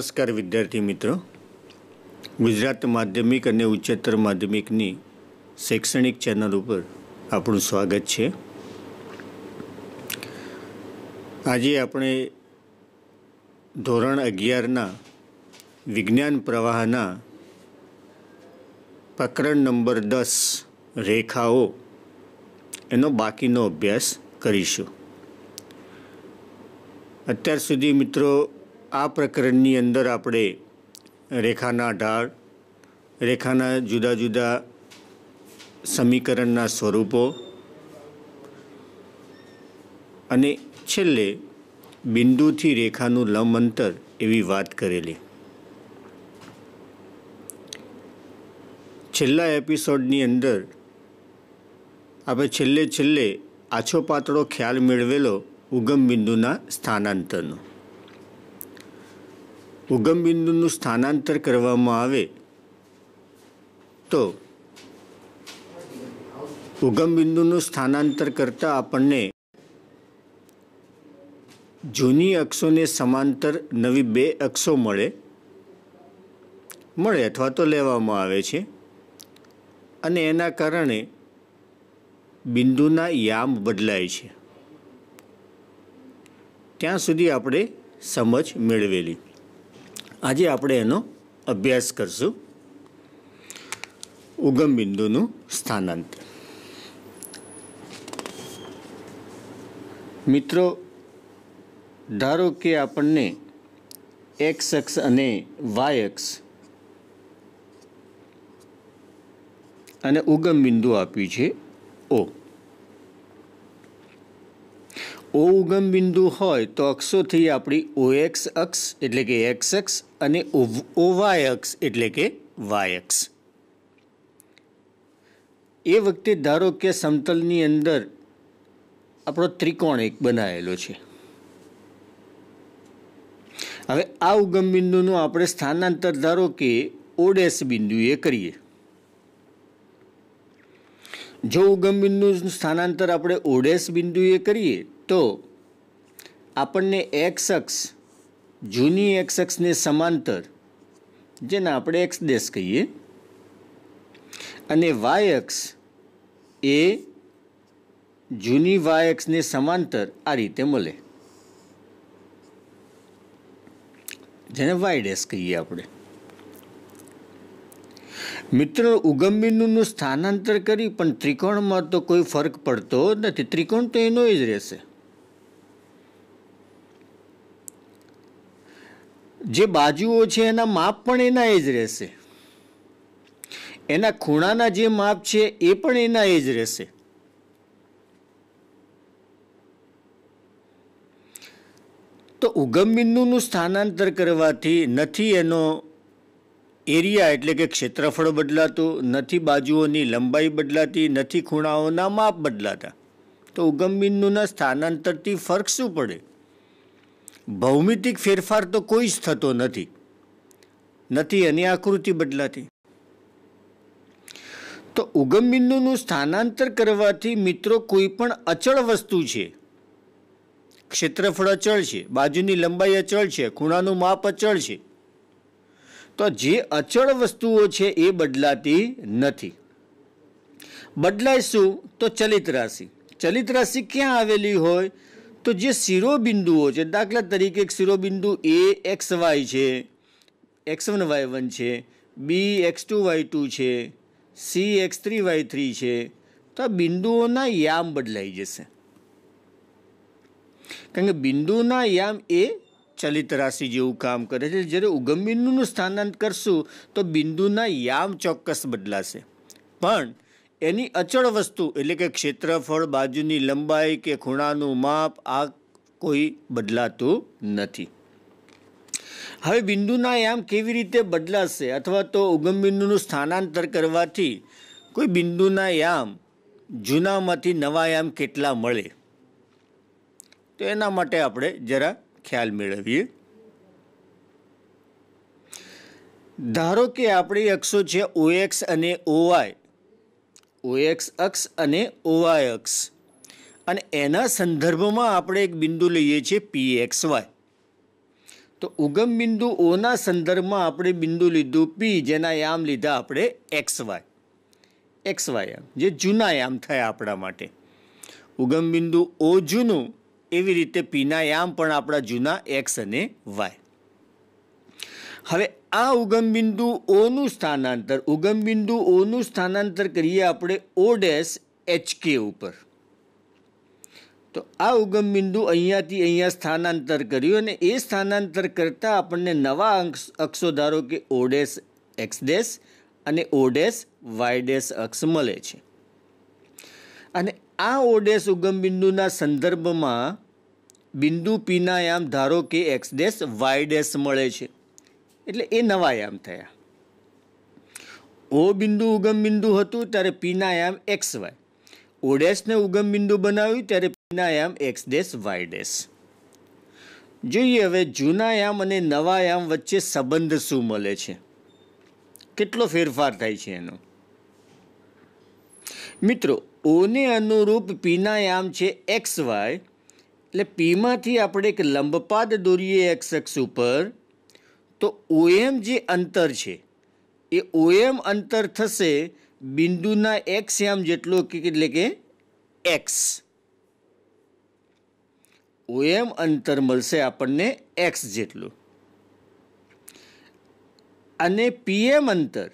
નમસ્કાર વિદ્યાર્થી મિત્રો ગુજરાત માધ્યમિક અને ઉચ્ચતર માધ્યમિકની શૈક્ષણિક ચેનલ ઉપર આપણું સ્વાગત છે આજે આપણે ધોરણ અગિયારના વિજ્ઞાન પ્રવાહના પ્રકરણ નંબર દસ રેખાઓ એનો બાકીનો અભ્યાસ કરીશું અત્યાર સુધી મિત્રો આ પ્રકરણની અંદર આપણે રેખાના ઢાળ રેખાના જુદા જુદા સમીકરણના સ્વરૂપો અને છેલ્લે બિંદુથી રેખાનું લંબ અંતર એવી વાત કરેલી છેલ્લા એપિસોડની અંદર આપણે છેલ્લે છેલ્લે આછો પાતળો ખ્યાલ મેળવેલો ઉગમ બિંદુના સ્થાનાંતરનો ઉગમબિંદુનું સ્થાનાંતર કરવામાં આવે તો ઉગમબિંદુનું સ્થાનાંતર કરતાં આપણને જૂની અક્ષોને સમાંતર નવી બે અક્ષો મળે મળે અથવા તો લેવામાં આવે છે અને એના કારણે બિંદુના યામ બદલાય છે ત્યાં સુધી આપણે સમજ મેળવેલી આજે આપણે એનો અભ્યાસ કરશું ઉગમ બિંદુનું સ્થાનાંતર મિત્રો ધારો કે આપણને એક્સ અક્ષ અને વાય અક્ષ અને ઉગમ બિંદુ આપ્યું છે ઓ ઓ ઉગમ બિંદુ હોય તો અક્ષોથી આપણી ઓએક્સ અક્ષ એટલે કે એક્સ અક્ષ અને ઓવાય અક્ષ એટલે કે વાય અક્ષ એ વખતે ધારો કે સમતલની અંદર આપણો ત્રિકોણ એક બનાવેલો છે હવે આ ઉગમ બિંદુનું આપણે સ્થાનાંતર ધારો કે ઓડેસ બિંદુએ કરીએ જો ઉગમ બિંદુનું સ્થાનાંતર આપણે ઓડેસ બિંદુએ કરીએ તો આપણને એક્સ અક્ષ જૂની એક્સ અક્ષને સમાંતર જેને આપણે એક્સ ડેશ કહીએ અને વાય અક્ષ એ જૂની વાય અક્ષને સમાંતર આ રીતે મળે જેને વાય ડેસ કહીએ આપણે મિત્રો ઉગમ બિંદુનું સ્થાનાંતર કરી પણ ત્રિકોણમાં તો કોઈ ફરક પડતો નથી ત્રિકોણ તો એનો જ રહેશે જે બાજુઓ છે એના માપ પણ એના એ જ રહેશે એના ખૂણાના જે માપ છે એ પણ એના એ જ રહેશે તો ઉગમ બિંદુનું સ્થાનાંતર કરવાથી નથી એનો એરિયા એટલે કે ક્ષેત્રફળ બદલાતું નથી બાજુઓની લંબાઈ બદલાતી નથી ખૂણાઓના માપ બદલાતા તો ઉગમ બિંદુના સ્થાનાંતરથી ફરક શું પડે ભૌમિતિક ફેરફાર તો કોઈ જ થતો નથી નથી એની આકૃતિ બદલાતી તો ઉગમ બિંદુનું સ્થાનાંતર કરવાથી મિત્રો કોઈ પણ અચળ વસ્તુ છે ક્ષેત્રફળ અચળ છે બાજુની લંબાઈ અચળ છે ખૂણાનું માપ અચળ છે તો જે અચળ વસ્તુઓ છે એ બદલાતી નથી બદલાય શું તો ચલિત રાશિ ચલિત રાશિ ક્યાં આવેલી હોય તો જે શિરોબિંદુઓ છે દાખલા તરીકે એક શિરોબિંદુ એ એક્સ વાય છે એક્સ વન વાય વન છે B x two y two છે C x three y three છે તો આ બિંદુઓના યામ બદલાઈ જશે કારણ કે બિંદુના યામ એ ચલિત રાશિ જેવું કામ કરે છે જ્યારે ઉગમ બિંદુનું સ્થાનાંત કરશું તો બિંદુના યામ ચોક્કસ બદલાશે પણ એની અચળ વસ્તુ એટલે કે ક્ષેત્રફળ બાજુની લંબાઈ કે ખૂણાનું માપ આ કોઈ બદલાતું નથી હવે બિંદુના યામ કેવી રીતે બદલાશે અથવા તો ઉગમ બિંદુનું સ્થાનાંતર કરવાથી કોઈ બિંદુના યામ જૂનામાંથી નવા યામ કેટલા મળે તો એના માટે આપણે જરા ખ્યાલ મેળવીએ ધારો કે આપણી અક્ષો છે ઓએક્સ અને ઓવાય ઓએક્સ અક્ષ અને ઓવાય અક્ષ અને એના સંદર્ભમાં આપણે એક બિંદુ લઈએ છીએ પી એક્સ વાય તો ઉગમ બિંદુ ઓના સંદર્ભમાં આપણે બિંદુ લીધું પી જેના યામ લીધા આપણે એક્સ વાય એક્સ વાય યામ જે જૂના યામ થયા આપણા માટે ઉગમ બિંદુ ઓ જૂનું એવી રીતે પીના યામ પણ આપણા જૂના એક્સ અને વાય હવે આ ઉગમ બિંદુ ઓનું સ્થાનાંતર ઉગમ બિંદુ ઓનું સ્થાનાંતર કરીએ આપણે ઓ ડેશ એચકે ઉપર તો આ ઉગમ બિંદુ અહીંયાથી અહીંયા સ્થાનાંતર કર્યું અને એ સ્થાનાંતર કરતાં આપણને નવા અક્ષો ધારો કે ઓ ડેશ એક્સ ડેશ અને ઓ ડેશ વાય ડેશ અક્ષ મળે છે અને આ ઓ ઉગમ બિંદુના સંદર્ભમાં બિંદુ પીના યામ ધારો કે એક્સ ડેશ વાય ડેશ મળે છે એટલે એ નવા યામ થયા ઓ બિંદુ ઉગમ બિંદુ હતું ત્યારે પીના યામ એક્સ વાય ઓ ડેશને ઉગમ બિંદુ બનાવ્યું ત્યારે પીના યામ એક્સ ડેશ વાય ડેશ જોઈએ હવે જૂના યામ અને નવા યામ વચ્ચે સંબંધ શું મળે છે કેટલો ફેરફાર થાય છે એનો મિત્રો ઓને અનુરૂપ પીના યામ છે એક્સ વાય એટલે પીમાંથી આપણે એક લંબપાદ દોરીએ એક્સ એક્સ ઉપર તો ઓએમ જે અંતર છે એ ઓએમ અંતર થશે બિંદુના એક્સ એમ જેટલો એટલે કે એક્સ ઓએમ અંતર મળશે આપણને એક્સ જેટલું અને પીએમ અંતર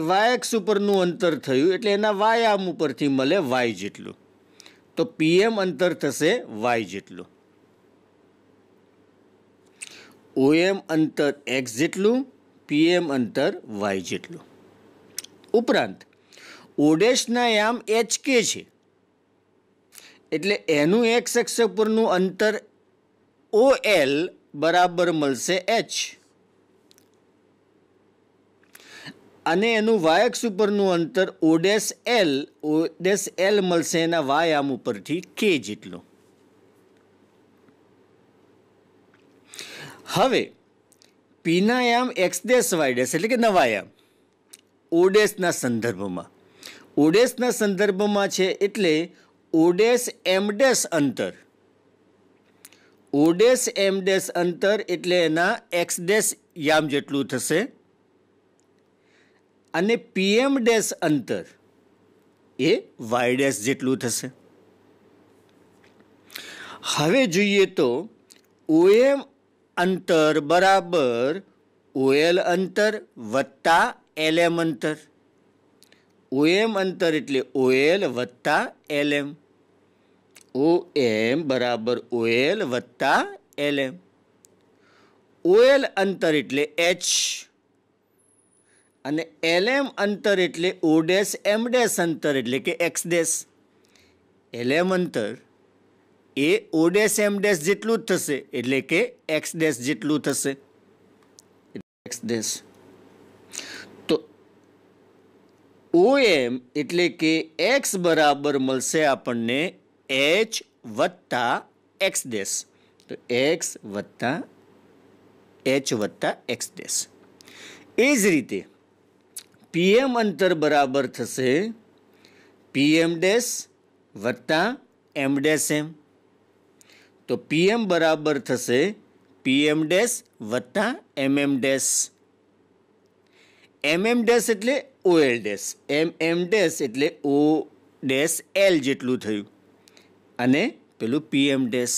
એ વાય એક્સ ઉપરનું અંતર થયું એટલે એના વાય આમ ઉપરથી મળે વાય જેટલું તો પીએમ અંતર થશે વાય જેટલું ઓએમ અંતર એક્સ જેટલું પીએમ અંતર વાય જેટલું ઉપરાંત ઓડેશના યામ એચ કે છે એટલે એનું એક્સ અક્ષ પરનું અંતર ઓ એલ બરાબર મળશે એચ અને એનું વાયક્ષ ઉપરનું અંતર ઓડેસ એલ ઓડેસ એલ મળશે એના વાય આમ ઉપરથી કે જેટલું હવે પીનાયામ એક્સડેસ વાયડેસ એટલે કે નવાયામ ઓડેસના સંદર્ભમાં ઓડેસના સંદર્ભમાં છે એટલે ઓડેસ એમડેસ અંતર ઓડેસ એમડેસ અંતર એટલે એના એક્સડેસ યામ જેટલું થશે અને પીએમ ડેસ અંતર એ વાયડેસ જેટલું થશે હવે જોઈએ તો ઓએમ અંતર બરાબર ઓએલ અંતર વત્તા એલએમ અંતર ઓએમ અંતર એટલે ઓએલ વત્તા એલએમ ઓ એમ બરાબર ઓએલ વત્તા એલએમ ઓએલ અંતર એટલે એચ અને એલએમ અંતર એટલે ઓ ડેશ એમ ડેસ અંતર એટલે કે એક્સ ડેસ એલએમ અંતર ए ओ डेश एम डेस जटलू थे एट्ले कि एक्स डेस जटलू थे एक्स डेस तो ओ एम एट्ले कि एक्स बराबर मैं अपन एच वत्ता एक्स डेस तो एक्स वत्ता एच वत्ता एक्स डेस एज रीते पीएम अंतर बराबर थे पीएम डेस वत्ता एम डेस एम તો પીએમ બરાબર થશે પીએમ ડેશ વત્તા એમએમ ડેસ એમએમ ડેસ એટલે ઓએલ ડેસ એમ એમ ડેશ એટલે ઓ ડેશ એલ જેટલું થયું અને પેલું PM dash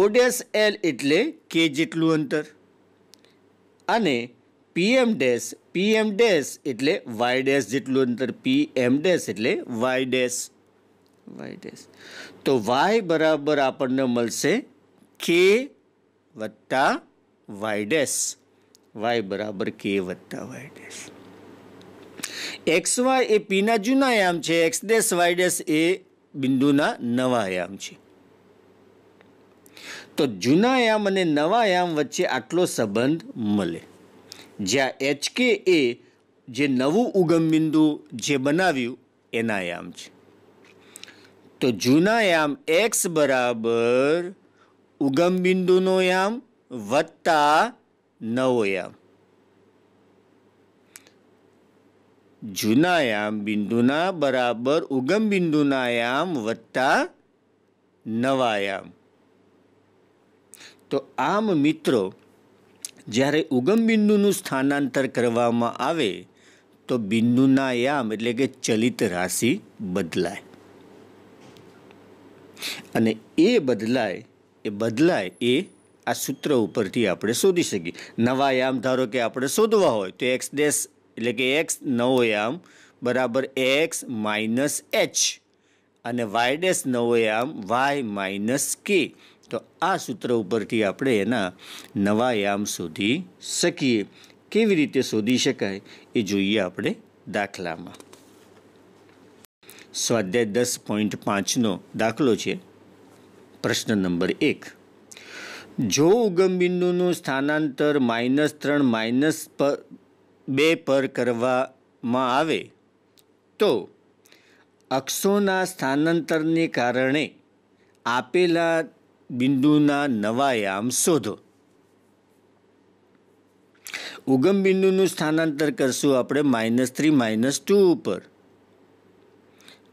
O dash L એટલે કે જેટલું અંતર અને પીએમ ડેસ પીએમ ડેશ એટલે વાય ડેસ જેટલું અંતર પીએમ ડેસ એટલે વાય ડેસ વાય ડેસ તો વાય બરાબર આપણને મળશે કે વત્તા વાય ડેસ વાય બરાબર કે વત્તા વાય ડેસ એક્સ વાય એ પીના જૂના આયામ છે એક્સ ડેસ વાય ડેસ એ બિંદુના નવા આયામ છે તો જૂના આયામ અને નવા આયામ વચ્ચે આટલો સંબંધ મળે જ્યાં એચકે એ જે નવું ઉગમ બિંદુ જે બનાવ્યું એના આયામ છે તો જૂના યામ એક્સ બરાબર ઉગમ બિંદુનો યામ વત્તા નવો યામ જૂના યામ બિંદુના બરાબર ઉગમ બિંદુના યામ વત્તા નવા યામ તો આમ મિત્રો જ્યારે ઉગમ બિંદુનું સ્થાનાંતર કરવામાં આવે તો બિંદુના યામ એટલે કે ચલિત રાશિ બદલાય અને એ બદલાય એ બદલાય એ આ સૂત્ર ઉપરથી આપણે શોધી શકીએ નવા યામ ધારો કે આપણે શોધવા હોય તો એક્સ ડેશ એટલે કે એક્સ નવો યામ બરાબર એક્સ માઇનસ એચ અને વાય ડેશ નવો યામ વાય માઇનસ કે તો આ સૂત્ર ઉપરથી આપણે એના નવા યામ શોધી શકીએ કેવી રીતે શોધી શકાય એ જોઈએ આપણે દાખલામાં સ્વાધ્યાય દસ પોઈન્ટ પાંચનો દાખલો છે પ્રશ્ન નંબર એક જો ઉગમ બિંદુનું સ્થાનાંતર માઇનસ ત્રણ માઇનસ પર બે પર કરવામાં આવે તો અક્ષોના સ્થાનાંતરને કારણે આપેલા બિંદુના નવા નવાયામ શોધો ઉગમ બિંદુનું સ્થાનાંતર કરશું આપણે માઇનસ થ્રી માઇનસ ટુ ઉપર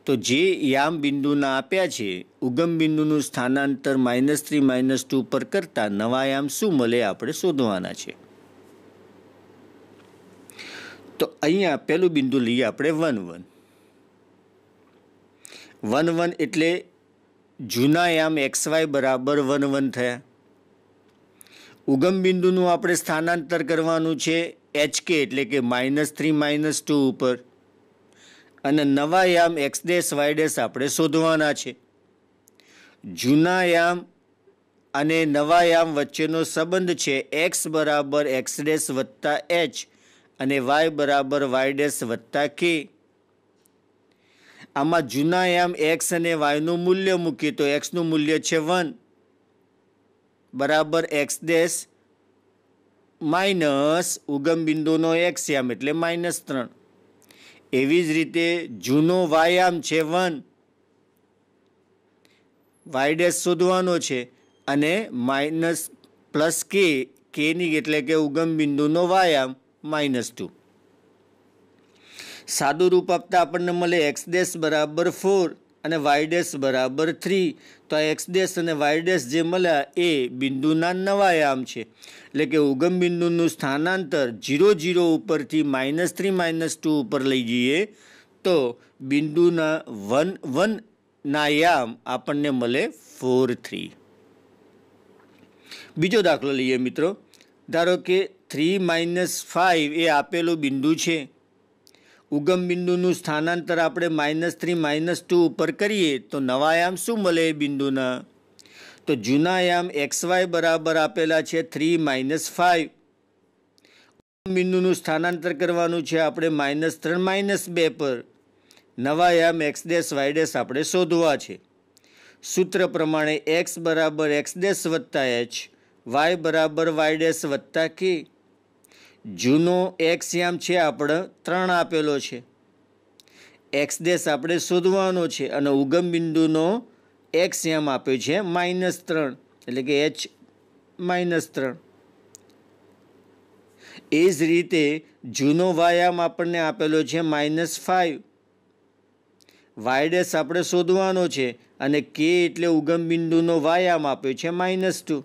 તો જે યામ બિંદુના આપ્યા છે ઉગમ બિંદુનું સ્થાનાંતર માઇનસ થ્રી માઇનસ ટુ પર કરતા નવા યામ શું મળે આપણે શોધવાના છે તો અહીંયા પહેલું બિંદુ લઈએ આપણે વન વન વન વન એટલે જૂના યામ એક્સ વાય બરાબર વન વન થયા ઉગમ બિંદુનું આપણે સ્થાનાંતર કરવાનું છે એચ કે એટલે કે માઇનસ થ્રી માઇનસ ટુ ઉપર અને નવા યામ એક્સ ડેશ વાય ડેશ આપણે શોધવાના છે જૂના યામ અને નવા યામ વચ્ચેનો સંબંધ છે એક્સ બરાબર એક્સ ડેશ વત્તા એચ અને વાય બરાબર વાય ડેશ વત્તા કે આમાં જૂના યામ એક્સ અને વાયનું મૂલ્ય મૂકીએ તો એક્સનું મૂલ્ય છે વન બરાબર એક્સ ડેશ માઇનસ ઉગમ બિંદુનો એક્સ યામ એટલે માઇનસ ત્રણ એવી જ રીતે જૂનો વાયામ છે વન વાયડેસ શોધવાનો છે અને માઇનસ પ્લસ કે કેની એટલે કે ઉગમ બિંદુનો વાયામ માઇનસ ટુ સાદું રૂપ આપતા આપણને મળે એક્સ ડેસ બરાબર ફોર અને વાય ડેશ બરાબર થ્રી તો આ એક્સ ડેશ અને વાય ડેશ જે મળ્યા એ બિંદુના નવા નવાયામ છે એટલે કે ઉગમ બિંદુનું સ્થાનાંતર જીરો જીરો ઉપરથી માઇનસ થ્રી માઇનસ ટુ ઉપર લઈ જઈએ તો બિંદુના વન વનના યામ આપણને મળે ફોર થ્રી બીજો દાખલો લઈએ મિત્રો ધારો કે થ્રી માઇનસ ફાઇવ એ આપેલું બિંદુ છે ઉગમ બિંદુનું સ્થાનાંતર આપણે માઇનસ થ્રી માઇનસ ટુ ઉપર કરીએ તો નવા યામ શું મળે એ બિંદુના તો જૂના યામ એક્સ વાય બરાબર આપેલા છે થ્રી માઇનસ ફાઇવ ઉગમ બિંદુનું સ્થાનાંતર કરવાનું છે આપણે માઇનસ ત્રણ માઇનસ બે પર નવા યામ એક્સ ડેસ વાય ડેસ આપણે શોધવા છે સૂત્ર પ્રમાણે એક્સ બરાબર એક્સ ડેસ વત્તા એચ વાય બરાબર વાય ડેસ વત્તા કે જૂનો એક્સ યામ છે આપણો ત્રણ આપેલો છે એક્સ ડેશ આપણે શોધવાનો છે અને ઉગમ બિંદુનો એક્સ યામ આપ્યો છે માઇનસ ત્રણ એટલે કે એચ માઇનસ ત્રણ એ જ રીતે જૂનો વાયામ આપણને આપેલો છે માઇનસ ફાઇવ વાયડેસ આપણે શોધવાનો છે અને કે એટલે ઉગમ બિંદુનો વાયામ આપ્યો છે માઇનસ ટુ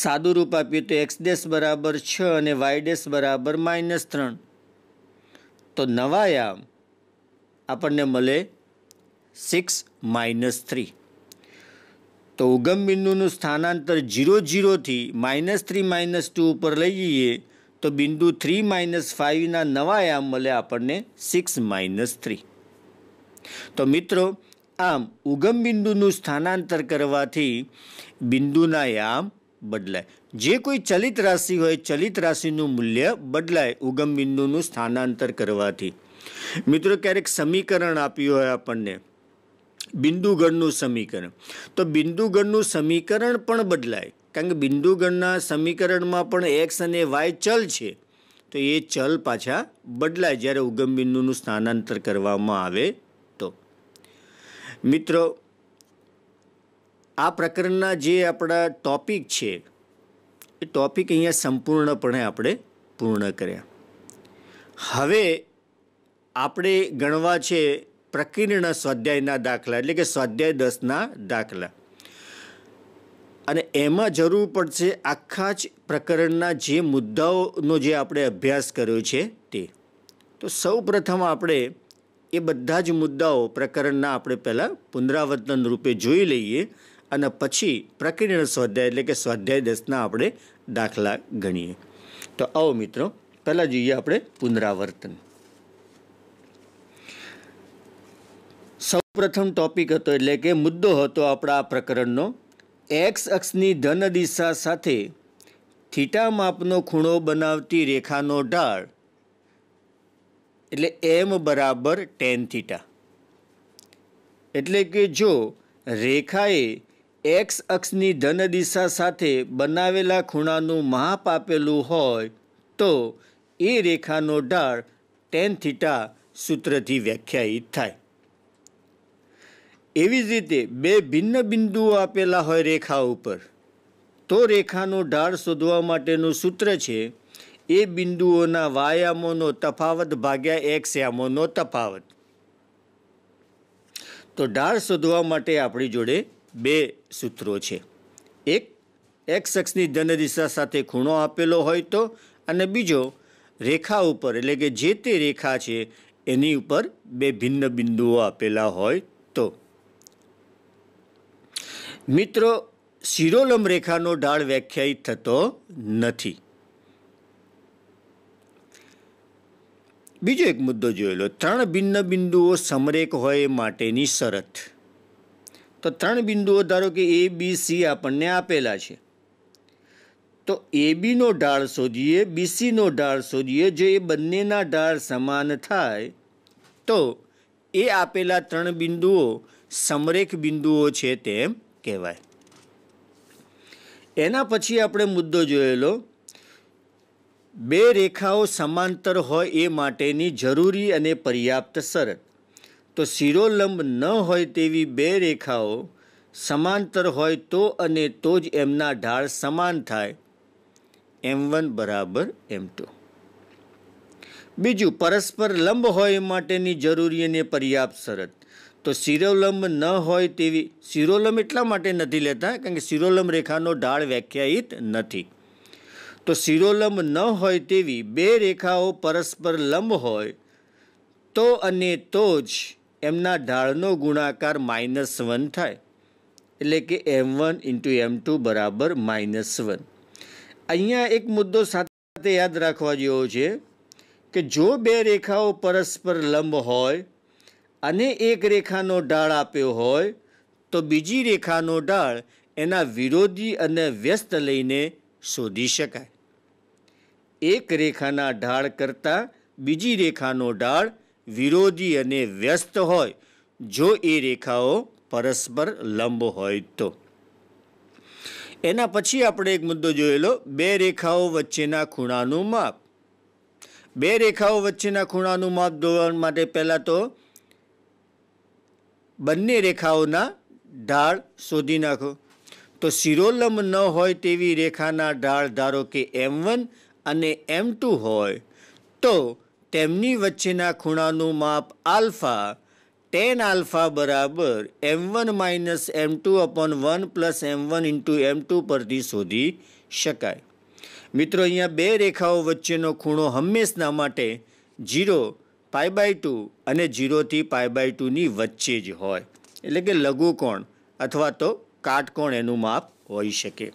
સાદું રૂપ આપ્યું તો એક્સ ડેશ બરાબર છ અને વાય ડેશ બરાબર માઇનસ ત્રણ તો નવા યામ આપણને મળે સિક્સ માઇનસ થ્રી તો ઉગમ બિંદુનું સ્થાનાંતર ઝીરો ઝીરોથી માઇનસ થ્રી માઇનસ ટુ ઉપર લઈ જઈએ તો બિંદુ થ્રી માઇનસ ફાઇવના નવા યામ મળે આપણને સિક્સ માઇનસ થ્રી તો મિત્રો આમ ઉગમ બિંદુનું સ્થાનાંતર કરવાથી બિંદુના યામ બદલાય જે કોઈ ચલિત રાશિ હોય ચલિત રાશિનું મૂલ્ય બદલાય ઉગમ બિંદુનું સ્થાનાંતર કરવાથી મિત્રો ક્યારેક સમીકરણ આપ્યું હોય આપણને બિંદુગણનું સમીકરણ તો બિંદુગણનું સમીકરણ પણ બદલાય કારણ કે બિંદુગણના સમીકરણમાં પણ એક્સ અને વાય ચલ છે તો એ ચલ પાછા બદલાય જ્યારે ઉગમ બિંદુનું સ્થાનાંતર કરવામાં આવે તો મિત્રો આ પ્રકરણના જે આપણા ટૉપિક છે એ ટૉપિક અહીંયા સંપૂર્ણપણે આપણે પૂર્ણ કર્યા હવે આપણે ગણવા છે પ્રકીર્ણ સ્વાધ્યાયના દાખલા એટલે કે સ્વાધ્યાય દસના દાખલા અને એમાં જરૂર પડશે આખા જ પ્રકરણના જે મુદ્દાઓનો જે આપણે અભ્યાસ કર્યો છે તે તો સૌ પ્રથમ આપણે એ બધા જ મુદ્દાઓ પ્રકરણના આપણે પહેલાં પુનરાવર્તન રૂપે જોઈ લઈએ અને પછી પ્રકિરણ સ્વાધ્યાય એટલે કે સ્વાધ્યાય દશના આપણે દાખલા ગણીએ તો આવો મિત્રો પહેલાં જોઈએ આપણે પુનરાવર્તન સૌપ્રથમ ટોપિક હતો એટલે કે મુદ્દો હતો આપણા આ પ્રકરણનો એક્સ અક્ષની ધન દિશા સાથે થીટા માપનો ખૂણો બનાવતી રેખાનો ઢાળ એટલે એમ બરાબર ટેન થીટા એટલે કે જો રેખાએ એક્સ અક્ષની ધન દિશા સાથે બનાવેલા ખૂણાનું માપ આપેલું હોય તો એ રેખાનો ઢાળ ટેન થીટા સૂત્રથી વ્યાખ્યાયિત થાય એવી જ રીતે બે ભિન્ન બિંદુઓ આપેલા હોય રેખા ઉપર તો રેખાનો ઢાળ શોધવા માટેનું સૂત્ર છે એ બિંદુઓના વાયામોનો તફાવત ભાગ્યા એક્સ યામોનો તફાવત તો ઢાળ શોધવા માટે આપણી જોડે બે સૂત્રો છે એક એક્સ અક્ષની ધન સાથે ખૂણો આપેલો હોય તો અને બીજો રેખા ઉપર એટલે કે જે તે રેખા છે એની ઉપર બે ભિન્ન બિંદુઓ આપેલા હોય તો મિત્રો શિરોલંબ રેખાનો ઢાળ વ્યાખ્યાયિત થતો નથી બીજો એક મુદ્દો જોયેલો ત્રણ ભિન્ન બિંદુઓ સમરેક હોય માટેની શરત તો ત્રણ બિંદુઓ ધારો કે એ બી સી આપણને આપેલા છે તો એ બીનો ઢાળ શોધીએ બીસીનો ઢાળ શોધીએ જો એ બંનેના ઢાળ સમાન થાય તો એ આપેલા ત્રણ બિંદુઓ સમરેખ બિંદુઓ છે તેમ કહેવાય એના પછી આપણે મુદ્દો જોયેલો બે રેખાઓ સમાંતર હોય એ માટેની જરૂરી અને પર્યાપ્ત શરત તો શિરોલંબ ન હોય તેવી બે રેખાઓ સમાંતર હોય તો અને તો જ એમના ઢાળ સમાન થાય એમ વન બરાબર એમ ટુ બીજું પરસ્પર લંબ હોય એ માટેની જરૂરી અને પર્યાપ્ત શરત તો શિરોલંબ ન હોય તેવી શિરોલંબ એટલા માટે નથી લેતા કારણ કે શિરોલંબ રેખાનો ઢાળ વ્યાખ્યાયિત નથી તો શિરોલંબ ન હોય તેવી બે રેખાઓ પરસ્પર લંબ હોય તો અને તો જ એમના ઢાળનો ગુણાકાર માઇનસ વન થાય એટલે કે m one into m two બરાબર માઇનસ વન અહીંયા એક મુદ્દો સાથે યાદ રાખવા જેવો છે કે જો બે રેખાઓ પરસ્પર લંબ હોય અને એક રેખાનો ઢાળ આપ્યો હોય તો બીજી રેખાનો ઢાળ એના વિરોધી અને વ્યસ્ત લઈને શોધી શકાય એક રેખાના ઢાળ કરતાં બીજી રેખાનો ઢાળ વિરોધી અને વ્યસ્ત હોય જો એ રેખાઓ પરસ્પર લંબ હોય તો એના પછી આપણે એક મુદ્દો જોયેલો બે રેખાઓ વચ્ચેના ખૂણાનું માપ બે રેખાઓ વચ્ચેના ખૂણાનું માપ દોરવા માટે પહેલાં તો બંને રેખાઓના ઢાળ શોધી નાખો તો શિરોલંબ ન હોય તેવી રેખાના ઢાળ ધારો કે એમ વન અને એમ ટુ હોય તો તેમની વચ્ચેના ખૂણાનું માપ આલ્ફા ટેન આલ્ફા બરાબર m one minus m two upon one plus m one into m two પરથી શોધી શકાય મિત્રો અહીંયા બે રેખાઓ વચ્ચેનો ખૂણો હંમેશના માટે જીરો પાય બાય ટુ અને ઝીરોથી પાય બાય ટુની વચ્ચે જ હોય એટલે કે લઘુકોણ અથવા તો કાટકોણ એનું માપ હોઈ શકે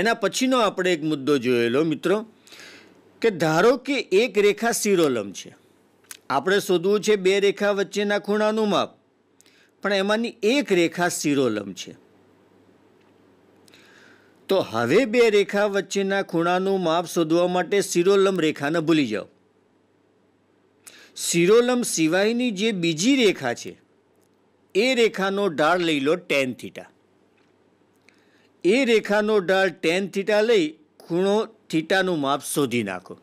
એના પછીનો આપણે એક મુદ્દો જોયેલો મિત્રો કે ધારો કે એક રેખા સિરોલમ છે આપણે શોધવું છે બે રેખા વચ્ચેના ખૂણાનું માપ પણ એમાંની એક રેખા સિરોલમ છે તો હવે બે રેખા વચ્ચેના ખૂણાનું માપ શોધવા માટે સિરોલમ રેખાને ભૂલી જાઓ સિરોલમ સિવાયની જે બીજી રેખા છે એ રેખાનો ઢાળ લઈ લો ટેન થીટા એ રેખાનો ઢાળ ટેન થીટા લઈ ખૂણો થીટાનું માપ શોધી નાખો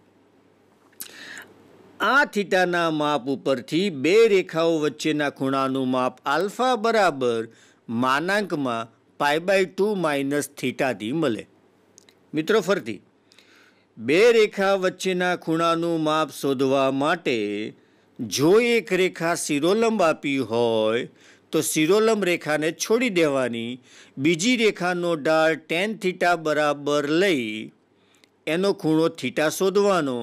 આ થીટાના માપ ઉપરથી બે રેખાઓ વચ્ચેના ખૂણાનું માપ આલ્ફા બરાબર માનાંકમાં પાય બાય ટુ માઇનસ થીટાથી મળે મિત્રો ફરતી બે રેખા વચ્ચેના ખૂણાનું માપ શોધવા માટે જો એક રેખા શિરોલંબ આપી હોય તો શિરોલંબ રેખાને છોડી દેવાની બીજી રેખાનો ઢાળ ટેન થીટા બરાબર લઈ એનો ખૂણો થીટા શોધવાનો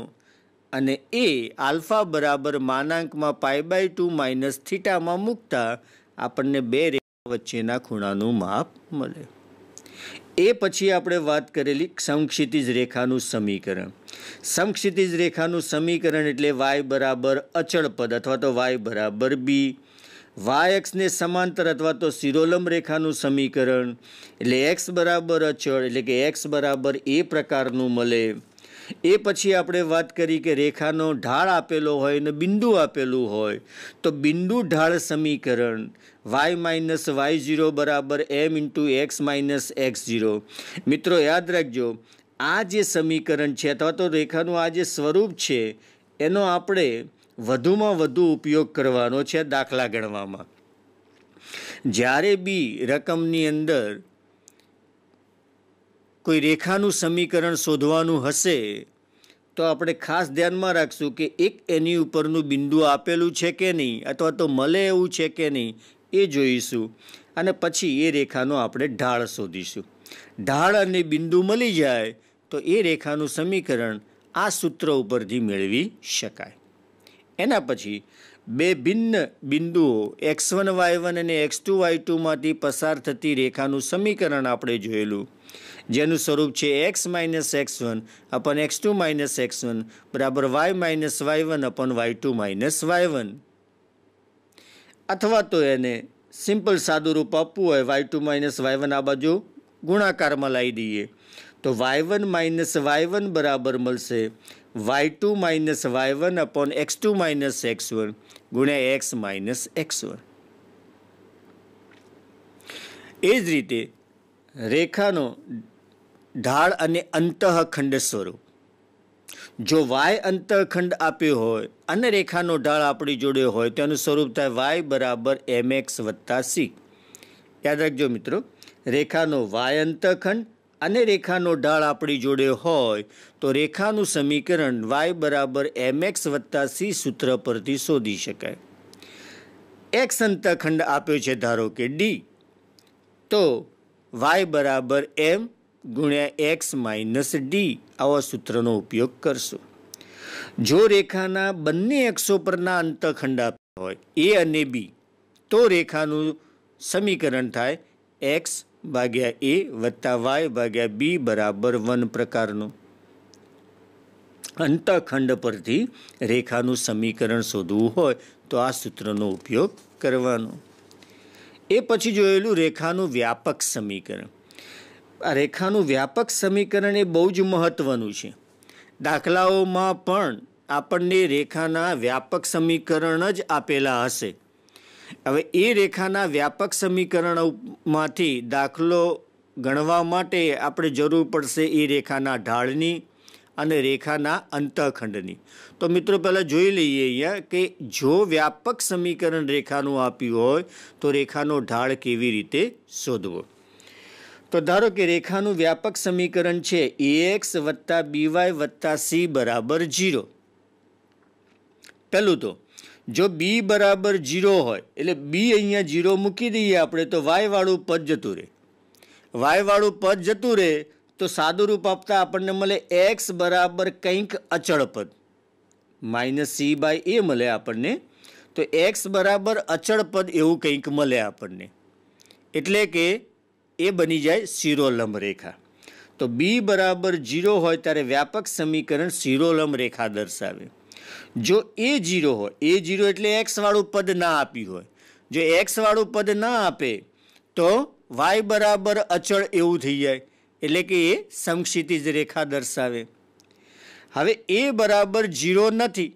અને એ આલ્ફા બરાબર માનાંકમાં પાય બાય ટુ માઇનસ થીટામાં મૂકતા આપણને બે રેખા વચ્ચેના ખૂણાનું માપ મળે એ પછી આપણે વાત કરેલી સમક્ષિતિજ રેખાનું સમીકરણ સમક્ષિતિજ રેખાનું સમીકરણ એટલે વાય બરાબર અચળ પદ અથવા તો વાય બરાબર બી વાય એક્સને સમાંતર અથવા તો શિરોલંબ રેખાનું સમીકરણ એટલે એક્સ બરાબર અચળ એટલે કે એક્સ બરાબર એ પ્રકારનું મળે એ પછી આપણે વાત કરી કે રેખાનો ઢાળ આપેલો હોય ને બિંદુ આપેલું હોય તો બિંદુ ઢાળ સમીકરણ વાય માઇનસ વાય ઝીરો બરાબર m into x minus x zero મિત્રો યાદ રાખજો આ જે સમીકરણ છે અથવા તો રેખાનું આ જે સ્વરૂપ છે એનો આપણે વધુમાં વધુ ઉપયોગ કરવાનો છે દાખલા ગણવામાં જ્યારે બી રકમની અંદર કોઈ રેખાનું સમીકરણ શોધવાનું હશે તો આપણે ખાસ ધ્યાનમાં રાખશું કે એક એની ઉપરનું બિંદુ આપેલું છે કે નહીં અથવા તો મળે એવું છે કે નહીં એ જોઈશું અને પછી એ રેખાનો આપણે ઢાળ શોધીશું ઢાળ અને બિંદુ મળી જાય તો એ રેખાનું સમીકરણ આ સૂત્ર ઉપરથી મેળવી શકાય એના પછી બે ભિન્ન બિંદુઓ એક્સ વન વાય વન અને એક્સ ટુ વાય ટુમાંથી પસાર થતી રેખાનું સમીકરણ આપણે જોયેલું જેનું સ્વરૂપ છે x minus x one upon x two minus x one બરાબર y minus y one upon y two minus y one અથવા તો એને સિમ્પલ સાદું રૂપ આપવું હોય y two minus y one આ બાજુ ગુણાકારમાં લાવી દઈએ તો y one minus y one બરાબર મળશે Y two minus y one upon x two minus x one ગુણ્યા એક્સ માઇનસ એક્સ વન એ જ રીતે રેખાનો ઢાળ અને અંતઃખંડ સ્વરૂપ જો વાય અંતઃખંડ આપ્યો હોય અને રેખાનો ઢાળ આપણી જોડે હોય તેનું સ્વરૂપ થાય વાય બરાબર એમ એક્સ વત્તા સી યાદ રાખજો મિત્રો રેખાનો વાય અંતઃખંડ અને રેખાનો ઢાળ આપણી જોડે હોય તો રેખાનું સમીકરણ વાય બરાબર એમએક્સ વત્તા સી સૂત્ર પરથી શોધી શકાય એક્સ અંતખંડ આપ્યો છે ધારો કે ડી તો વાય બરાબર એમ ગુણ્યા એક્સ માઇનસ ડી આવા સૂત્રનો ઉપયોગ કરશો જો રેખાના બંને એક્સો પરના અંતખંડ આપ્યા હોય એ અને બી તો રેખાનું સમીકરણ થાય એક્સ ભાગ્યા એ વત્તા વાય ભાગ્યા બી બરાબર વન પ્રકારનું અંતખંડ પરથી રેખાનું સમીકરણ શોધવું હોય તો આ સૂત્રનો ઉપયોગ કરવાનો એ પછી જોયેલું રેખાનું વ્યાપક સમીકરણ આ રેખાનું વ્યાપક સમીકરણ એ બહુ જ મહત્ત્વનું છે દાખલાઓમાં પણ આપણને રેખાના વ્યાપક સમીકરણ જ આપેલા હશે હવે એ રેખાના વ્યાપક સમીકરણમાંથી દાખલો ગણવા માટે આપણે જરૂર પડશે એ રેખાના ઢાળની અને રેખાના અંતઃખંડની તો મિત્રો પહેલાં જોઈ લઈએ અહીંયા કે જો વ્યાપક સમીકરણ રેખાનું આપ્યું હોય તો રેખાનો ઢાળ કેવી રીતે શોધવો તો ધારો કે રેખાનું વ્યાપક સમીકરણ છે એ એક્સ વત્તા બીવાય વત્તા સી બરાબર જીરો પહેલું તો જો બી બરાબર જીરો હોય એટલે બી અહીંયા જીરો મૂકી દઈએ આપણે તો વાયવાળું પદ જતું રહે વાયવાળું પદ જતું રહે તો સાદું રૂપ આપતા આપણને મળે એક્સ બરાબર કંઈક અચળ પદ માઇનસ સી બાય એ મળે આપણને તો એક્સ બરાબર અચળ પદ એવું કંઈક મળે આપણને એટલે કે એ બની જાય શિરોલંબ રેખા તો બી બરાબર જીરો હોય ત્યારે વ્યાપક સમીકરણ શિરોલંબ રેખા દર્શાવે જો એ જીરો હોય એ જીરો એટલે એક્સવાળું પદ ના આપ્યું હોય જો એક્સવાળું પદ ના આપે તો વાય બરાબર અચળ એવું થઈ જાય એટલે કે એ સમક્ષિતિજ રેખા દર્શાવે હવે એ બરાબર જીરો નથી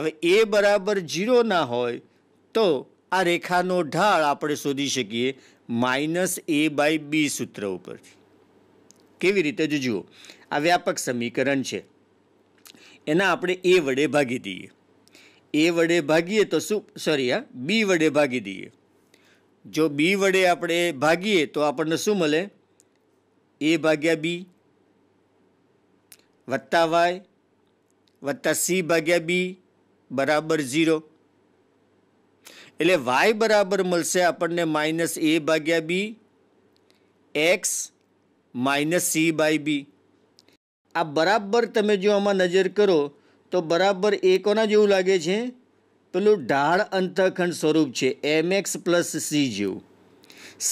હવે એ બરાબર જીરો ના હોય તો આ રેખાનો ઢાળ આપણે શોધી શકીએ માઇનસ એ બાય બી સૂત્ર ઉપરથી કેવી રીતે જ જુઓ આ વ્યાપક સમીકરણ છે એના આપણે એ વડે ભાગી દઈએ એ વડે ભાગીએ તો શું સોરી હા બી વડે ભાગી દઈએ જો બી વડે આપણે ભાગીએ તો આપણને શું મળે એ ભાગ્યા બી વત્તા વાય વત્તા સી ભાગ્યા બી બરાબર ઝીરો એટલે વાય બરાબર મળશે આપણને માઇનસ એ ભાગ્યા b x minus c by b આ બરાબર તમે જો આમાં નજર કરો તો બરાબર એ કોના જેવું લાગે છે પેલું ઢાળ અંતઃખંડ સ્વરૂપ છે એમ એક્સ પ્લસ સી જેવું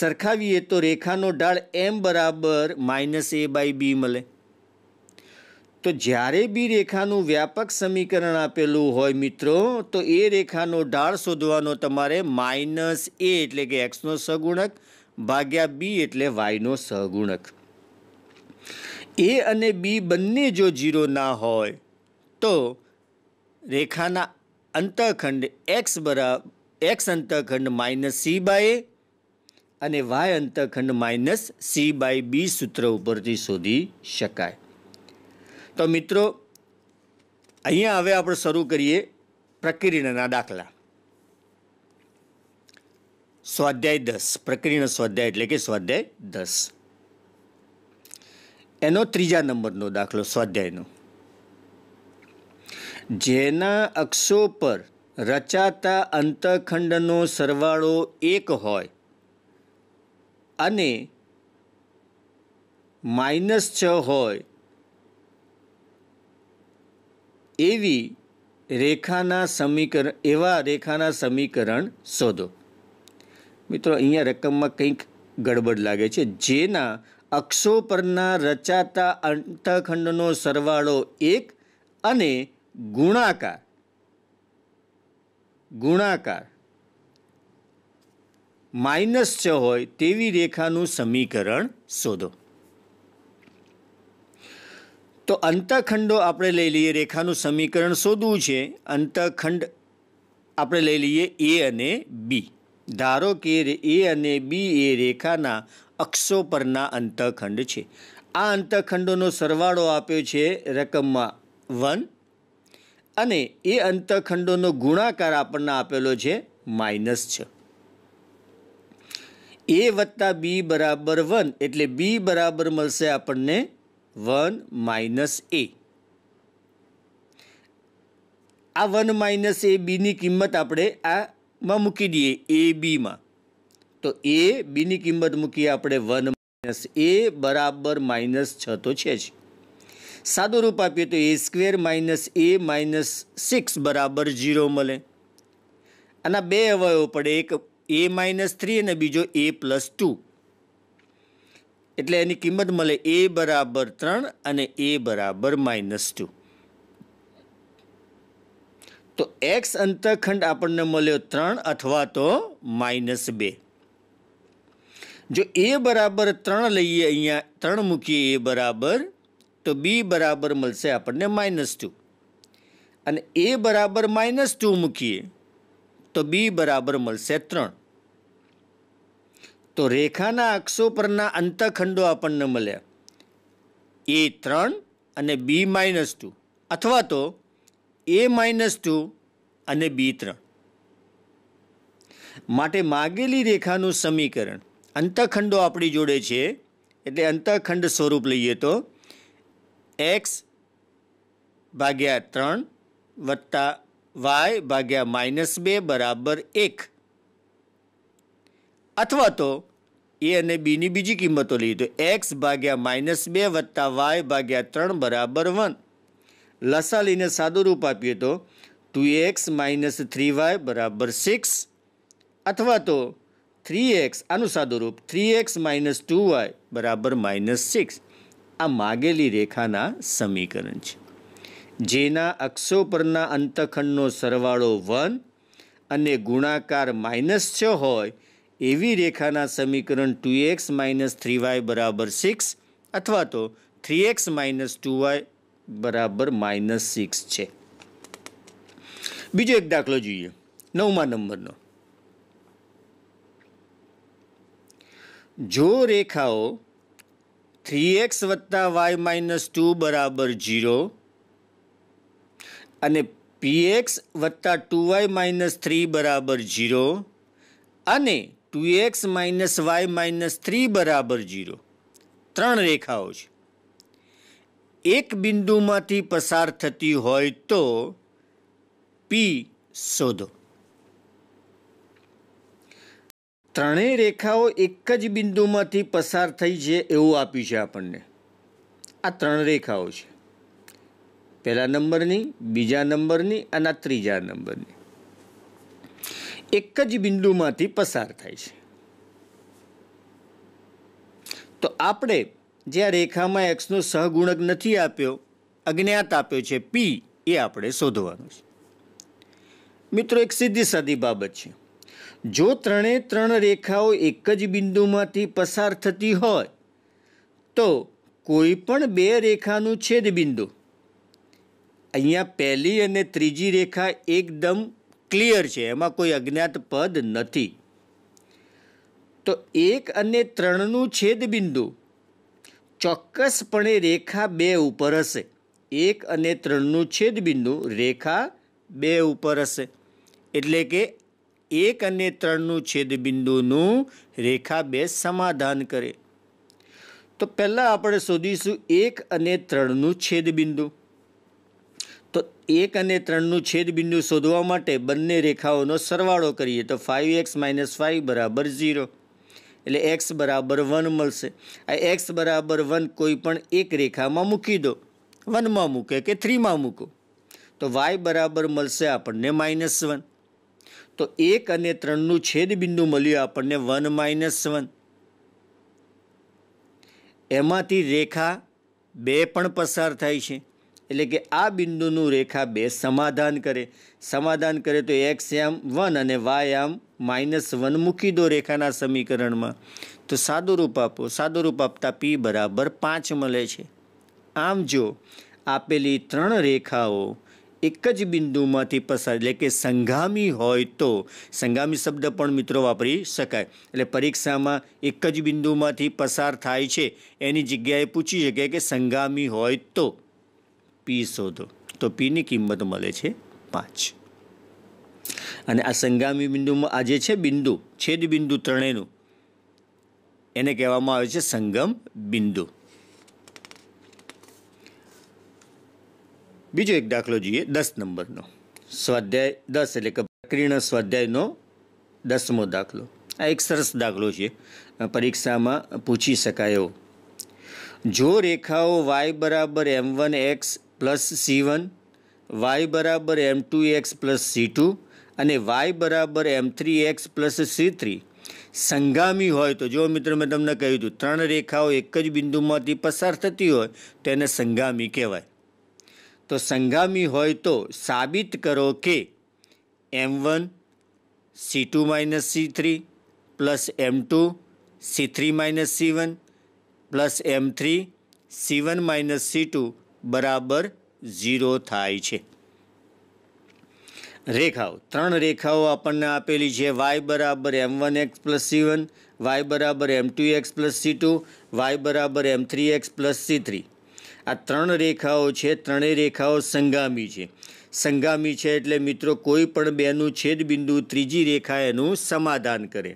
સરખાવીએ તો રેખાનો ઢાળ એમ બરાબર માઇનસ એ બાય બી મળે તો જ્યારે બી રેખાનું વ્યાપક સમીકરણ આપેલું હોય મિત્રો તો એ રેખાનો ઢાળ શોધવાનો તમારે માઇનસ એ એટલે કે એક્સનો સગુણક ભાગ્યા બી એટલે વાયનો સહગુણક એ અને બી બંને જો જીરો ના હોય તો રેખાના અંતઃખંડ એક્સ બરાબર એક્સ અંતઃખંડ માઇનસ સી બાય એ અને વાય અંતઃખંડ માઇનસ સી બાય બી સૂત્ર ઉપરથી શોધી શકાય તો મિત્રો અહીંયા હવે આપણે શરૂ કરીએ પ્રકિરણના દાખલા સ્વાધ્યાય દસ પ્રકિર્ણ સ્વાધ્યાય એટલે કે સ્વાધ્યાય દસ એનો ત્રીજા નંબરનો દાખલો સ્વાધ્યાયનો જેના અક્ષો પર રચાતા અંતખંડનો સરવાળો એક હોય અને માઇનસ છ હોય એવી રેખાના સમીકરણ એવા રેખાના સમીકરણ શોધો મિત્રો અહીંયા રકમમાં કંઈક ગડબડ લાગે છે જેના અક્ષો પરના રચાતા અંતખંડનો સરવાળો એક અને ગુણાકાર ગુણાકાર માઇનસ છ હોય તેવી રેખાનું સમીકરણ શોધો તો અંતઃખંડો આપણે લઈ લઈએ રેખાનું સમીકરણ શોધવું છે અંતઃખંડ આપણે લઈ લઈએ એ અને બી ધારો કે એ અને બી એ રેખાના અક્ષો પરના અંતઃખંડ છે આ અંતઃખંડોનો સરવાળો આપ્યો છે રકમમાં વન અને એ અંતઃખંડોનો ગુણાકાર આપણને આપેલો છે માઇનસ છે એ વત્તા બી બરાબર વન એટલે બી બરાબર મળશે આપણને વન માઇનસ એ આ વન માઇનસ એ બીની કિંમત આપણે આમાં મૂકી દઈએ એ બીમાં તો એ બીની કિંમત મૂકીએ આપણે વન માઇનસ એ બરાબર માઇનસ છ તો છે જ સાદું રૂપ આપીએ તો a square minus a minus six બરાબર ઝીરો મળે આના બે અવયવો પડે એક એ માઇનસ થ્રી અને બીજો એ પ્લસ ટુ એટલે એની કિંમત મળે એ બરાબર ત્રણ અને એ બરાબર માઇનસ ટુ તો એક્સ અંતઃખંડ આપણને મળ્યો ત્રણ અથવા તો માઇનસ બે જો એ બરાબર ત્રણ લઈએ અહીંયા ત્રણ મૂકીએ એ બરાબર તો બી બરાબર મળશે આપણને માઇનસ ટુ અને એ બરાબર માઇનસ ટુ મૂકીએ તો બી બરાબર મળશે ત્રણ તો રેખાના અક્ષો પરના અંતખંડો આપણને મળ્યા એ ત્રણ અને બી માઇનસ ટુ અથવા તો એ માઇનસ ટુ અને બી ત્રણ માટે માગેલી રેખાનું સમીકરણ અંતઃખંડો આપણી જોડે છે એટલે અંતઃખંડ સ્વરૂપ લઈએ તો એક્સ ભાગ્યા ત્રણ વત્તા વાય ભાગ્યા માઇનસ બે બરાબર એક અથવા તો એ અને બીની બીજી કિંમતો લઈએ તો એક્સ ભાગ્યા માઇનસ બે વત્તા વાય ભાગ્યા ત્રણ બરાબર વન લસા લઈને સાદું રૂપ આપીએ તો two x minus three y બરાબર સિક્સ અથવા તો થ્રી એક્સ આનું સાદુરૂપ three x minus two y બરાબર માઇનસ સિક્સ આ માગેલી રેખાના સમીકરણ છે જેના અક્ષો પરના અંતખંડનો સરવાળો વન અને ગુણાકાર માઇનસ છ હોય એવી રેખાના સમીકરણ two x minus three y બરાબર સિક્સ અથવા તો three x minus two y બરાબર માઇનસ સિક્સ છે બીજો એક દાખલો જોઈએ નવમા નંબરનો જો રેખાઓ થ્રી એક્સ વત્તા વાય માઇનસ ટુ બરાબર ઝીરો અને પી એક્સ વત્તા ટુ વાય માઇનસ થ્રી બરાબર ઝીરો અને two x minus y minus three બરાબર ઝીરો ત્રણ રેખાઓ છે એક બિંદુમાંથી પસાર થતી હોય તો પી શોધો ત્રણેય રેખાઓ એક જ બિંદુમાંથી પસાર થઈ છે એવું આપ્યું છે આપણને આ ત્રણ રેખાઓ છે પહેલા નંબરની બીજા નંબરની અને આ ત્રીજા નંબરની એક જ બિંદુમાંથી પસાર થાય છે તો આપણે જે આ રેખામાં એક્સનો સહગુણક નથી આપ્યો અજ્ઞાત આપ્યો છે પી એ આપણે શોધવાનું છે મિત્રો એક સીધી સાદી બાબત છે જો ત્રણે ત્રણ રેખાઓ એક જ બિંદુમાંથી પસાર થતી હોય તો કોઈ પણ બે રેખાનું છેદબિંદુ અહીંયા પહેલી અને ત્રીજી રેખા એકદમ ક્લિયર છે એમાં કોઈ અજ્ઞાત પદ નથી તો એક અને ત્રણનું છેદબિંદુ ચોક્કસપણે રેખા બે ઉપર હશે એક અને ત્રણનું છેદબિંદુ રેખા બે ઉપર હશે એટલે કે એક અને ત્રણનું છેદબિંદુનું રેખા બે સમાધાન કરે તો પહેલાં આપણે શોધીશું એક અને ત્રણનું છેદબિંદુ તો એક અને ત્રણનું છેદબિંદુ શોધવા માટે બંને રેખાઓનો સરવાળો કરીએ તો ફાઇવ એક્સ માઇનસ ફાઇવ બરાબર ઝીરો એટલે એક્સ બરાબર વન મળશે આ એક્સ બરાબર વન કોઈ પણ એક રેખામાં મૂકી દો વનમાં મૂકે કે થ્રીમાં મૂકો તો વાય બરાબર મળશે આપણને માઇનસ વન તો એક અને ત્રણનું છેદ બિંદુ મળ્યું આપણને વન માઇનસ વન એમાંથી રેખા બે પણ પસાર થાય છે એટલે કે આ બિંદુનું રેખા બે સમાધાન કરે સમાધાન કરે તો એક્સ એમ વન અને વાય એમ માઇનસ વન મૂકી દો રેખાના સમીકરણમાં તો સાદું રૂપ આપો સાદું રૂપ આપતા પી બરાબર પાંચ મળે છે આમ જો આપેલી ત્રણ રેખાઓ એક જ બિંદુમાંથી પસાર એટલે કે સંગામી હોય તો સંગામી શબ્દ પણ મિત્રો વાપરી શકાય એટલે પરીક્ષામાં એક જ બિંદુમાંથી પસાર થાય છે એની જગ્યાએ પૂછી શકાય કે સંગામી હોય તો પી શોધો તો પીની કિંમત મળે છે પાંચ અને આ સંગામી બિંદુમાં આ જે છે બિંદુ છેદ બિંદુ ત્રણેયનું એને કહેવામાં આવે છે સંગમ બિંદુ બીજો એક દાખલો જોઈએ દસ નંબરનો સ્વાધ્યાય દસ એટલે કે પ્રકીર્ણ સ્વાધ્યાયનો દસમો દાખલો આ એક સરસ દાખલો છે પરીક્ષામાં પૂછી શકાય એવો જો રેખાઓ વાય બરાબર m one x plus c one y બરાબર m two x plus c two અને વાય બરાબર m three x plus c three સંગામી હોય તો જો મિત્ર મેં તમને કહ્યું હતું ત્રણ રેખાઓ એક જ બિંદુમાંથી પસાર થતી હોય તો એને સંગામી કહેવાય તો સંગામી હોય તો સાબિત કરો કે m one c two minus c three plus m two c three minus c one plus m three c one minus c two બરાબર ઝીરો થાય છે રેખાઓ ત્રણ રેખાઓ આપણને આપેલી છે વાય બરાબર m one x plus c one y બરાબર m two x plus c two y બરાબર m three x plus c three આ ત્રણ રેખાઓ છે ત્રણેય રેખાઓ સંગામી છે સંગામી છે એટલે મિત્રો કોઈ પણ બેનું છેદબિંદુ ત્રીજી રેખા એનું સમાધાન કરે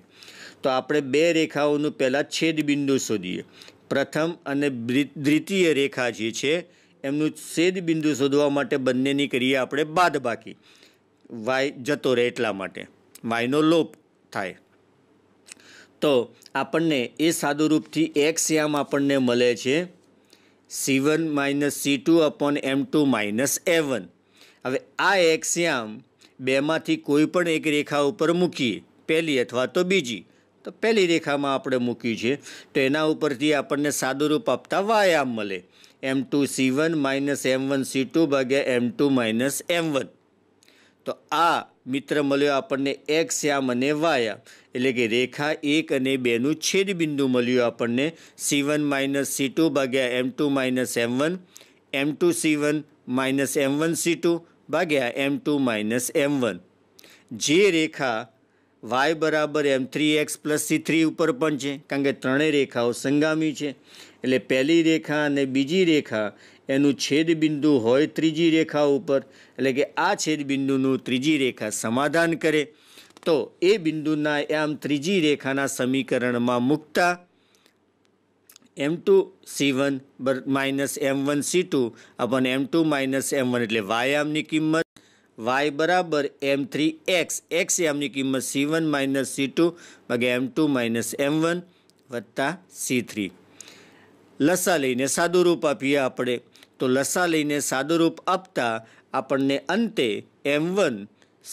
તો આપણે બે રેખાઓનું પહેલાં છેદબિંદુ શોધીએ પ્રથમ અને દ્વિતીય રેખા જે છે એમનું છેદબિંદુ શોધવા માટે બંનેની કરીએ આપણે બાદ બાકી વાય જતો રહે એટલા માટે વાયનો લોપ થાય તો આપણને એ સાદુરૂપથી એક્સ યામ આપણને મળે છે c one minus c two upon m two minus a one હવે આ એક્સ્યામ બેમાંથી કોઈ પણ એક રેખા ઉપર મૂકીએ પહેલી અથવા તો બીજી તો પહેલી રેખામાં આપણે મૂક્યું છે તો એના ઉપરથી આપણને સાદુરૂપ આપતા વાયામ મળે m two c one minus m one c two ભાગ્યા m two minus m one તો આ મિત્ર મળ્યો આપણને એક્સ યામ અને વાયામ એટલે કે રેખા એક અને બેનું છેદબિંદુ મળ્યું આપણને c one minus c two ભાગ્યા m two minus m one m two c one minus m one c two ભાગ્યા m two minus m one જે રેખા વાય બરાબર m three x plus c three ઉપર પણ છે કારણ કે ત્રણેય રેખાઓ સંગામી છે એટલે પહેલી રેખા અને બીજી રેખા એનું છેદબિંદુ હોય ત્રીજી રેખા ઉપર એટલે કે આ છેદબિંદુનું ત્રીજી રેખા સમાધાન કરે તો એ બિંદુના આમ ત્રીજી રેખાના સમીકરણમાં મૂકતા m two c one minus m one c two upon m two minus m one એટલે વાય આમની કિંમત વાય બરાબર એમ થ્રી એક્સ એક્સ યામની કિંમત c one minus c two ભાગ્યા m two minus m one વત્તા c three લસા લઈને સાદું રૂપ આપીએ આપણે તો લસા લઈને સાદુરૂપ આપતા આપણને અંતે m one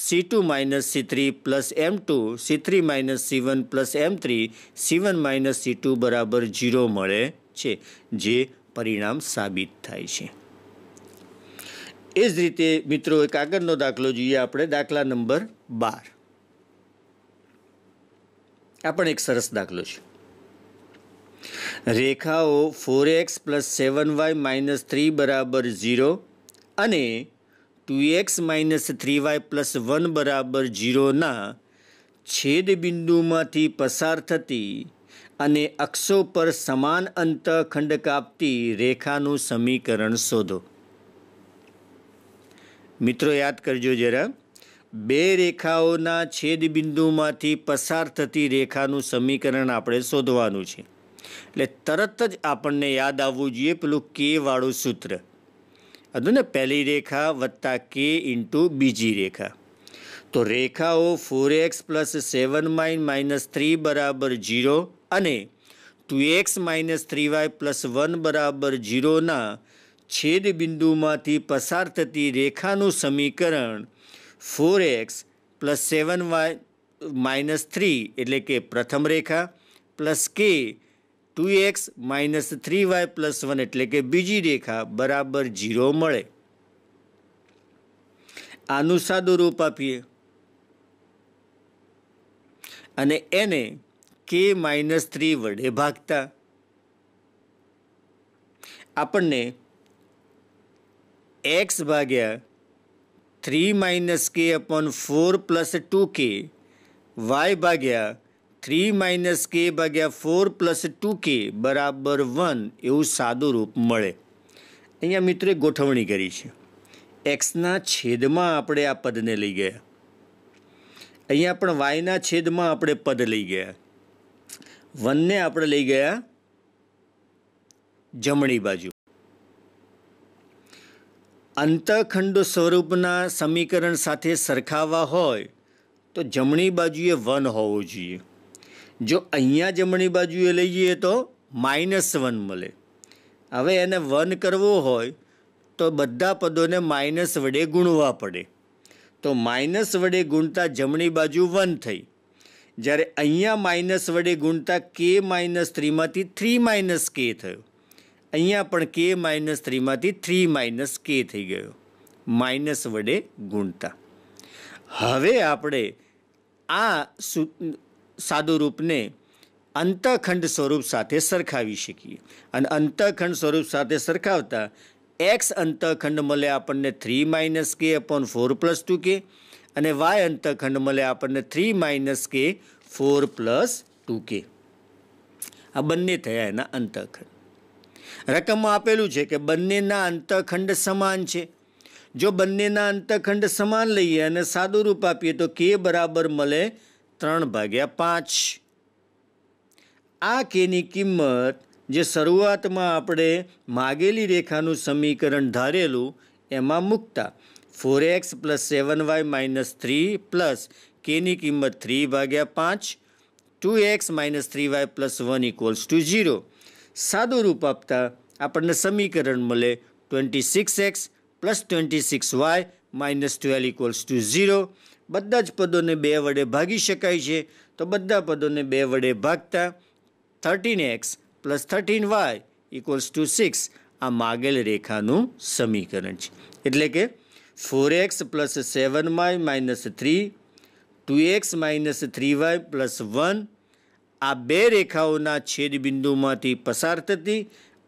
c two minus c three plus m two c three minus c one plus m three c one minus c two બરાબર ઝીરો મળે છે જે પરિણામ સાબિત થાય છે એ જ રીતે મિત્રો એક આગળનો દાખલો જોઈએ આપણે દાખલા નંબર બાર આ પણ એક સરસ દાખલો છે રેખાઓ four x plus seven y minus three બરાબર ઝીરો અને two x minus three y plus one બરાબર ઝીરોના છેદબિંદુમાંથી પસાર થતી અને અક્ષો પર સમાન અંતઃખંડ કાપતી રેખાનું સમીકરણ શોધો મિત્રો યાદ કરજો જરા બે રેખાઓના છેદબિંદુમાંથી પસાર થતી રેખાનું સમીકરણ આપણે શોધવાનું છે એટલે તરત જ આપણને યાદ આવવું જોઈએ પેલું કે વાળું સૂત્ર હતું ને પહેલી રેખા વત્તા કે ઇન્ટુ બીજી રેખા તો રેખાઓ ફોર એક્સ પ્લસ સેવન માઇન માઇનસ થ્રી બરાબર જીરો અને two x minus three y plus one બરાબર જીરોના છેદ બિંદુમાંથી પસાર થતી રેખાનું સમીકરણ four x plus seven y minus three એટલે કે પ્રથમ રેખા પ્લસ કે two x minus three y plus one એટલે કે બીજી રેખા બરાબર ઝીરો મળે આનું સાદું રૂપ આપીએ અને એને કે માઇનસ થ્રી વડે ભાગતા આપણને એક્સ ભાગ્યા three minus k upon four plus two k y ભાગ્યા થ્રી માઇનસ કે ભાગ્યા ફોર પ્લસ ટુ કે બરાબર વન એવું સાદું રૂપ મળે અહીંયા મિત્રોએ ગોઠવણી કરી છે એક્સના છેદમાં આપણે આ પદને લઈ ગયા અહીંયા પણ વાયના છેદમાં આપણે પદ લઈ ગયા વનને આપણે લઈ ગયા જમણી બાજુ અંતઃખંડ સ્વરૂપના સમીકરણ સાથે સરખાવા હોય તો જમણી બાજુએ વન હોવું જોઈએ જો અહીંયા જમણી બાજુએ લઈએ તો માઇનસ વન મળે હવે એને વન કરવો હોય તો બધા પદોને માઇનસ વડે ગુણવા પડે તો માઇનસ વડે ગુણતા જમણી બાજુ વન થઈ જ્યારે અહીંયા માઇનસ વડે ગુણતા કે માઇનસ થ્રીમાંથી થ્રી માઇનસ કે થયો અહીંયા પણ કે માઇનસ થ્રીમાંથી થ્રી માઇનસ કે થઈ ગયો માઇનસ વડે ગુણતા હવે આપણે આ સૂ સાદુરૂપને અંતઃખંડ સ્વરૂપ સાથે સરખાવી શકીએ અને અંતઃખંડ સ્વરૂપ સાથે સરખાવતા એક્સ અંતઃખંડ મળે આપણને three minus k upon four plus two k અને વાય અંતઃખંડ મળે આપણને three minus k four plus two k આ બંને થયા એના અંતઃખંડ રકમમાં આપેલું છે કે બંનેના અંતઃખંડ સમાન છે જો બંનેના અંતઃખંડ સમાન લઈએ અને સાદુરૂપ આપીએ તો કે બરાબર મળે ત્રણ ભાગ્યા પાંચ આ કેની કિંમત જે શરૂઆતમાં આપણે માગેલી રેખાનું સમીકરણ ધારેલું એમાં મૂકતા four x plus seven y minus three plus કેની કિંમત થ્રી ભાગ્યા પાંચ two x minus three y plus one equals to zero સાદું રૂપ આપતા આપણને સમીકરણ મળે twenty six x plus twenty six y minus twelve equals to zero બધા જ પદોને બે વડે ભાગી શકાય છે તો બધા પદોને બે વડે ભાગતા thirteen x plus thirteen y equals to six આ માગેલ રેખાનું સમીકરણ છે એટલે કે four x plus seven y minus three two x minus three y plus one આ બે રેખાઓના છેદબિંદુમાંથી પસાર થતી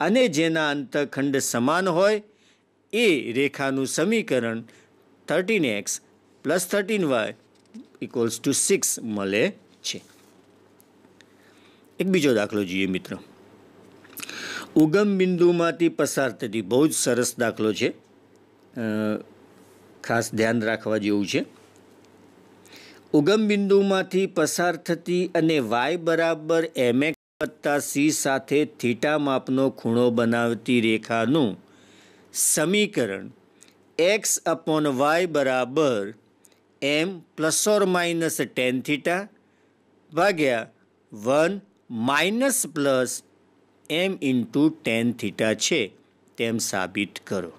અને જેના અંતખંડ સમાન હોય એ રેખાનું સમીકરણ thirteen x plus thirteen y equals to six મળે છે એક બીજો દાખલો જોઈએ મિત્ર ઉગમ બિંદુમાંથી પસાર થતી બહુ જ સરસ દાખલો છે ખાસ ધ્યાન રાખવા જેવું છે ઉગમ બિંદુમાંથી પસાર થતી અને વાય બરાબર એમએક્સ વત્તા સી સાથે થીટા માપનો ખૂણો બનાવતી રેખાનું સમીકરણ એક્સ અપોન વાય બરાબર m plus or minus tan theta ભાગ્યા one minus plus m into tan theta છે તેમ સાબિત કરો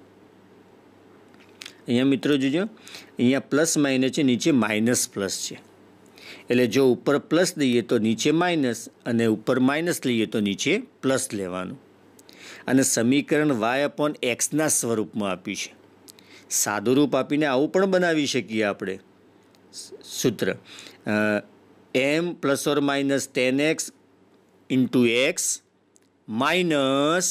અહીંયા મિત્રો જોજો અહીંયા પ્લસ માઇનસ છે નીચે માઇનસ પ્લસ છે એટલે જો ઉપર પ્લસ લઈએ તો નીચે માઇનસ અને ઉપર માઇનસ લઈએ તો નીચે પ્લસ લેવાનું અને સમીકરણ વાય અપોન એક્સના સ્વરૂપમાં આપ્યું છે રૂપ આપીને આવું પણ બનાવી શકીએ આપણે સૂત્ર m plus or minus tan x into x minus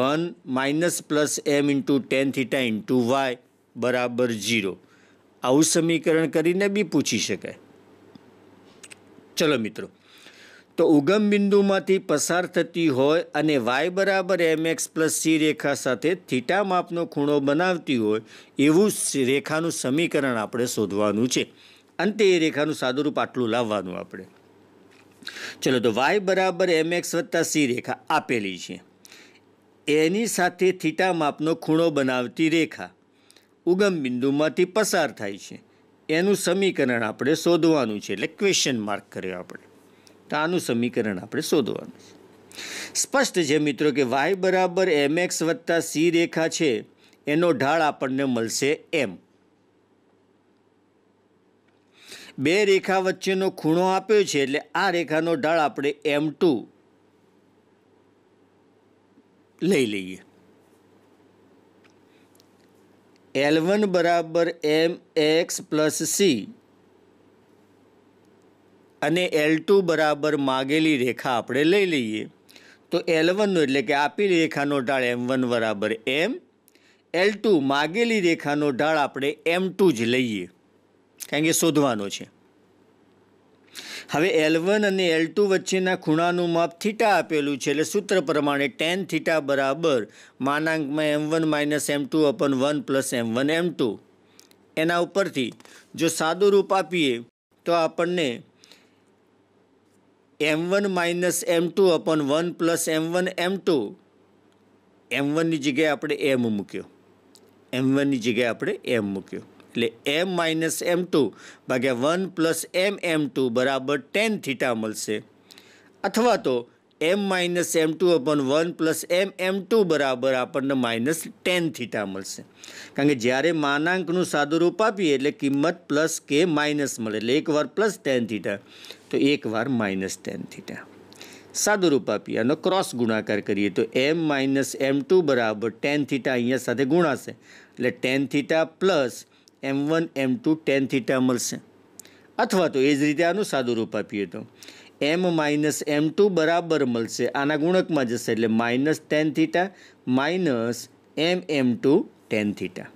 one minus plus m into tan theta into y બરાબર ઝીરો આવું સમીકરણ કરીને બી પૂછી શકાય ચલો મિત્રો તો ઉગમ બિંદુમાંથી પસાર થતી હોય અને વાય બરાબર એમ એક્સ પ્લસ સી રેખા સાથે થીટા માપનો ખૂણો બનાવતી હોય એવું રેખાનું સમીકરણ આપણે શોધવાનું છે અંતે એ રેખાનું સાદુરૂપ આટલું લાવવાનું આપણે ચલો તો વાય બરાબર એમ એક્સ વત્તા સી રેખા આપેલી છે એની સાથે થીટા માપનો ખૂણો બનાવતી રેખા ઉગમ બિંદુમાંથી પસાર થાય છે એનું સમીકરણ આપણે શોધવાનું છે એટલે ક્વેશ્ચન માર્ક કર્યો આપણે તો આનું સમીકરણ આપણે શોધવાનું છે સ્પષ્ટ છે મિત્રો કે વાય બરાબર એમ એક્સ વત્તા સી રેખા છે એનો ઢાળ આપણને મળશે એમ બે રેખા વચ્ચેનો ખૂણો આપ્યો છે એટલે આ રેખાનો ઢાળ આપણે એમ ટુ લઈ લઈએ એલ વન બરાબર એમ એક્સ પ્લસ સી અને એલ ટુ બરાબર માગેલી રેખા આપણે લઈ લઈએ તો એલ વનનો એટલે કે આપી રેખાનો ઢાળ એમ વન બરાબર એમ એલ ટુ માગેલી રેખાનો ઢાળ આપણે એમ ટુ જ લઈએ કારણ કે શોધવાનો છે હવે એલ વન અને એલ વચ્ચેના ખૂણાનું માપ થીટા આપેલું છે એટલે સૂત્ર પ્રમાણે ટેન થીટા બરાબર માનાંકમાં m one minus m two upon one plus m one m two એના ઉપરથી જો સાદું રૂપ આપીએ તો આપણને m one minus m two upon one plus m one m two m વનની જગ્યાએ આપણે એમ મૂક્યો એમ વનની જગ્યાએ આપણે એમ મૂક્યો એટલે એમ માઇનસ એમ ટુ ભાગ્યા one plus m m two બરાબર ટેન થીટા મળશે અથવા તો m minus m two upon one plus m m two બરાબર આપણને માઇનસ ટેન થીટા મળશે કારણ કે જ્યારે માનાંકનું સાદું રૂપ આપીએ એટલે કિંમત પ્લસ કે માઇનસ મળે એટલે એક એકવાર પ્લસ ટેન થીટા તો એક વાર માઇનસ ટેન થીટા સાદુરૂપ આપી આનો ક્રોસ ગુણાકાર કરીએ તો એમ માઇનસ એમ ટુ બરાબર ટેન થીટા અહીંયા સાથે ગુણાશે એટલે tan theta plus m one m two tan theta મળશે અથવા તો એ જ રીતે આનું સાદુરૂપ આપીએ તો એમ માઇનસ એમ ટુ બરાબર મળશે આના ગુણકમાં જશે એટલે minus tan theta minus m m two tan theta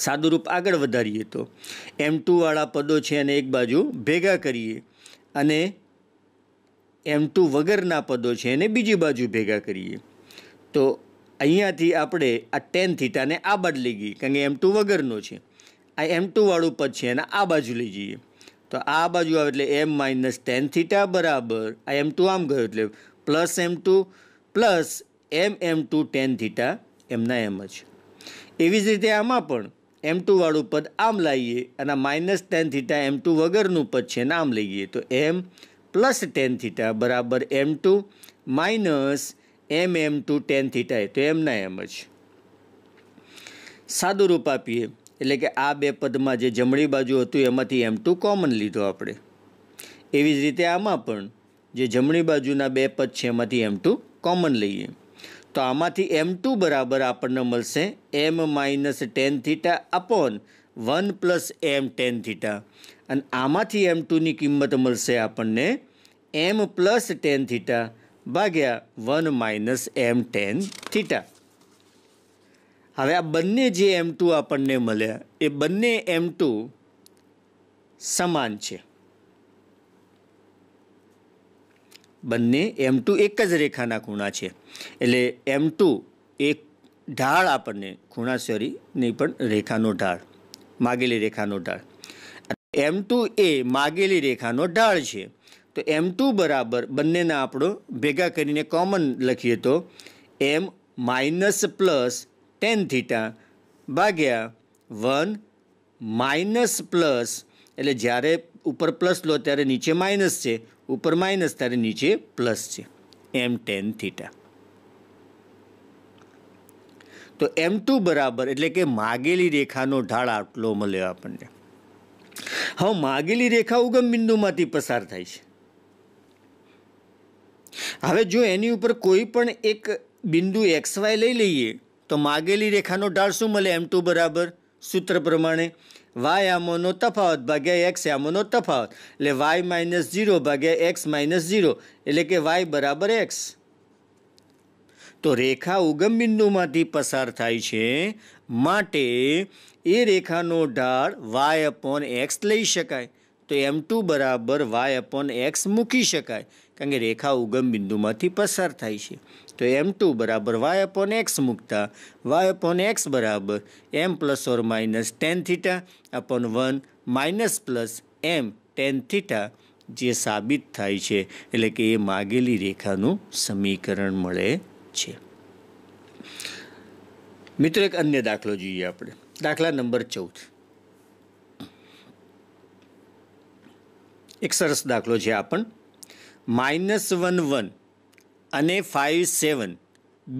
સાદુરૂપ આગળ વધારીએ તો એમ ટુવાળા પદો છે એને એક બાજુ ભેગા કરીએ અને એમ ટુ વગરના પદો છે એને બીજી બાજુ ભેગા કરીએ તો અહીંયાથી આપણે આ ટેન થીટાને આ બાજુ લઈ ગઈએ કારણ કે એમ ટુ વગરનો છે આ એમ ટુવાળું પદ છે એને આ બાજુ લઈ જઈએ તો આ બાજુ આવે એટલે એમ માઇનસ ટેન થીટા બરાબર આ એમ ટુ આમ ગયો એટલે plus m two plus m m two tan theta એમના એમ જ એવી જ રીતે આમાં પણ એમ વાળું પદ આમ લાવીએ અને minus tan theta m two વગરનું પદ છે ને આમ લઈએ તો એમ પ્લસ ટેન થીટા બરાબર m two minus m m two tan theta તો એમના એમ જ સાદું રૂપ આપીએ એટલે કે આ બે પદમાં જે જમણી બાજુ હતું એમાંથી એમ ટુ કોમન લીધો આપણે એવી જ રીતે આમાં પણ જે જમણી બાજુના બે પદ છે એમાંથી એમ ટુ કોમન લઈએ તો આમાંથી એમ ટુ બરાબર આપણને મળશે m minus tan theta upon one plus m tan theta અને આમાંથી એમ ટુની કિંમત મળશે આપણને એમ પ્લસ ટેન થીટા ભાગ્યા one minus m tan theta હવે આ બંને જે એમ ટુ આપણને મળ્યા એ બંને એમ ટુ સમાન છે બંને એમ ટુ એક જ રેખાના ખૂણા છે એટલે એમ ટુ એક ઢાળ આપણને ખૂણા સોરીની પણ રેખાનો ઢાળ માગેલી રેખાનો ઢાળ એમ ટુ એ માગેલી રેખાનો ઢાળ છે તો એમ ટુ બરાબર બંનેના આપણો ભેગા કરીને કોમન લખીએ તો m minus plus tan theta ભાગ્યા વન માઇનસ પ્લસ એટલે જ્યારે ઉપર પ્લસ લો ત્યારે નીચે માઇનસ છે ઉપર માઇનસ ત્યારે નીચે પ્લસ છે એમ ટેન થીટા તો એમ ટુ બરાબર એટલે કે માગેલી રેખાનો ઢાળ આટલો મળ્યો આપણને હવે માગેલી રેખા ઉગમ બિંદુમાંથી પસાર થાય છે હવે જો એની ઉપર કોઈ પણ એક બિંદુ એક્સ વાય લઈ લઈએ તો માગેલી રેખાનો ઢાળ શું મળે એમ ટુ બરાબર સૂત્ર પ્રમાણે વાય આમોનો તફાવત ભાગ્યા એક્સ આમોનો તફાવત એટલે વાય માઇનસ ઝીરો ભાગ્યા એક્સ માઇનસ ઝીરો એટલે કે વાય બરાબર એક્સ તો રેખા ઉગમ બિંદુમાંથી પસાર થાય છે માટે એ રેખાનો ઢાળ વાય અપોન એક્સ લઈ શકાય તો એમ ટુ બરાબર વાય અપોન એક્સ મૂકી શકાય કારણ કે રેખા ઉગમ બિંદુમાંથી પસાર થાય છે તો એમ ટુ બરાબર વાય અપોન એક્સ મૂકતા વાય અપોન એક્સ બરાબર m plus or minus tan theta upon one minus plus m tan theta જે સાબિત થાય છે એટલે કે એ માગેલી રેખાનું સમીકરણ મળે છે મિત્રો એક અન્ય દાખલો જોઈએ આપણે દાખલા નંબર ચૌદ એક સરસ દાખલો છે આ પણ માઇનસ વન વન અને ફાઇવ સેવન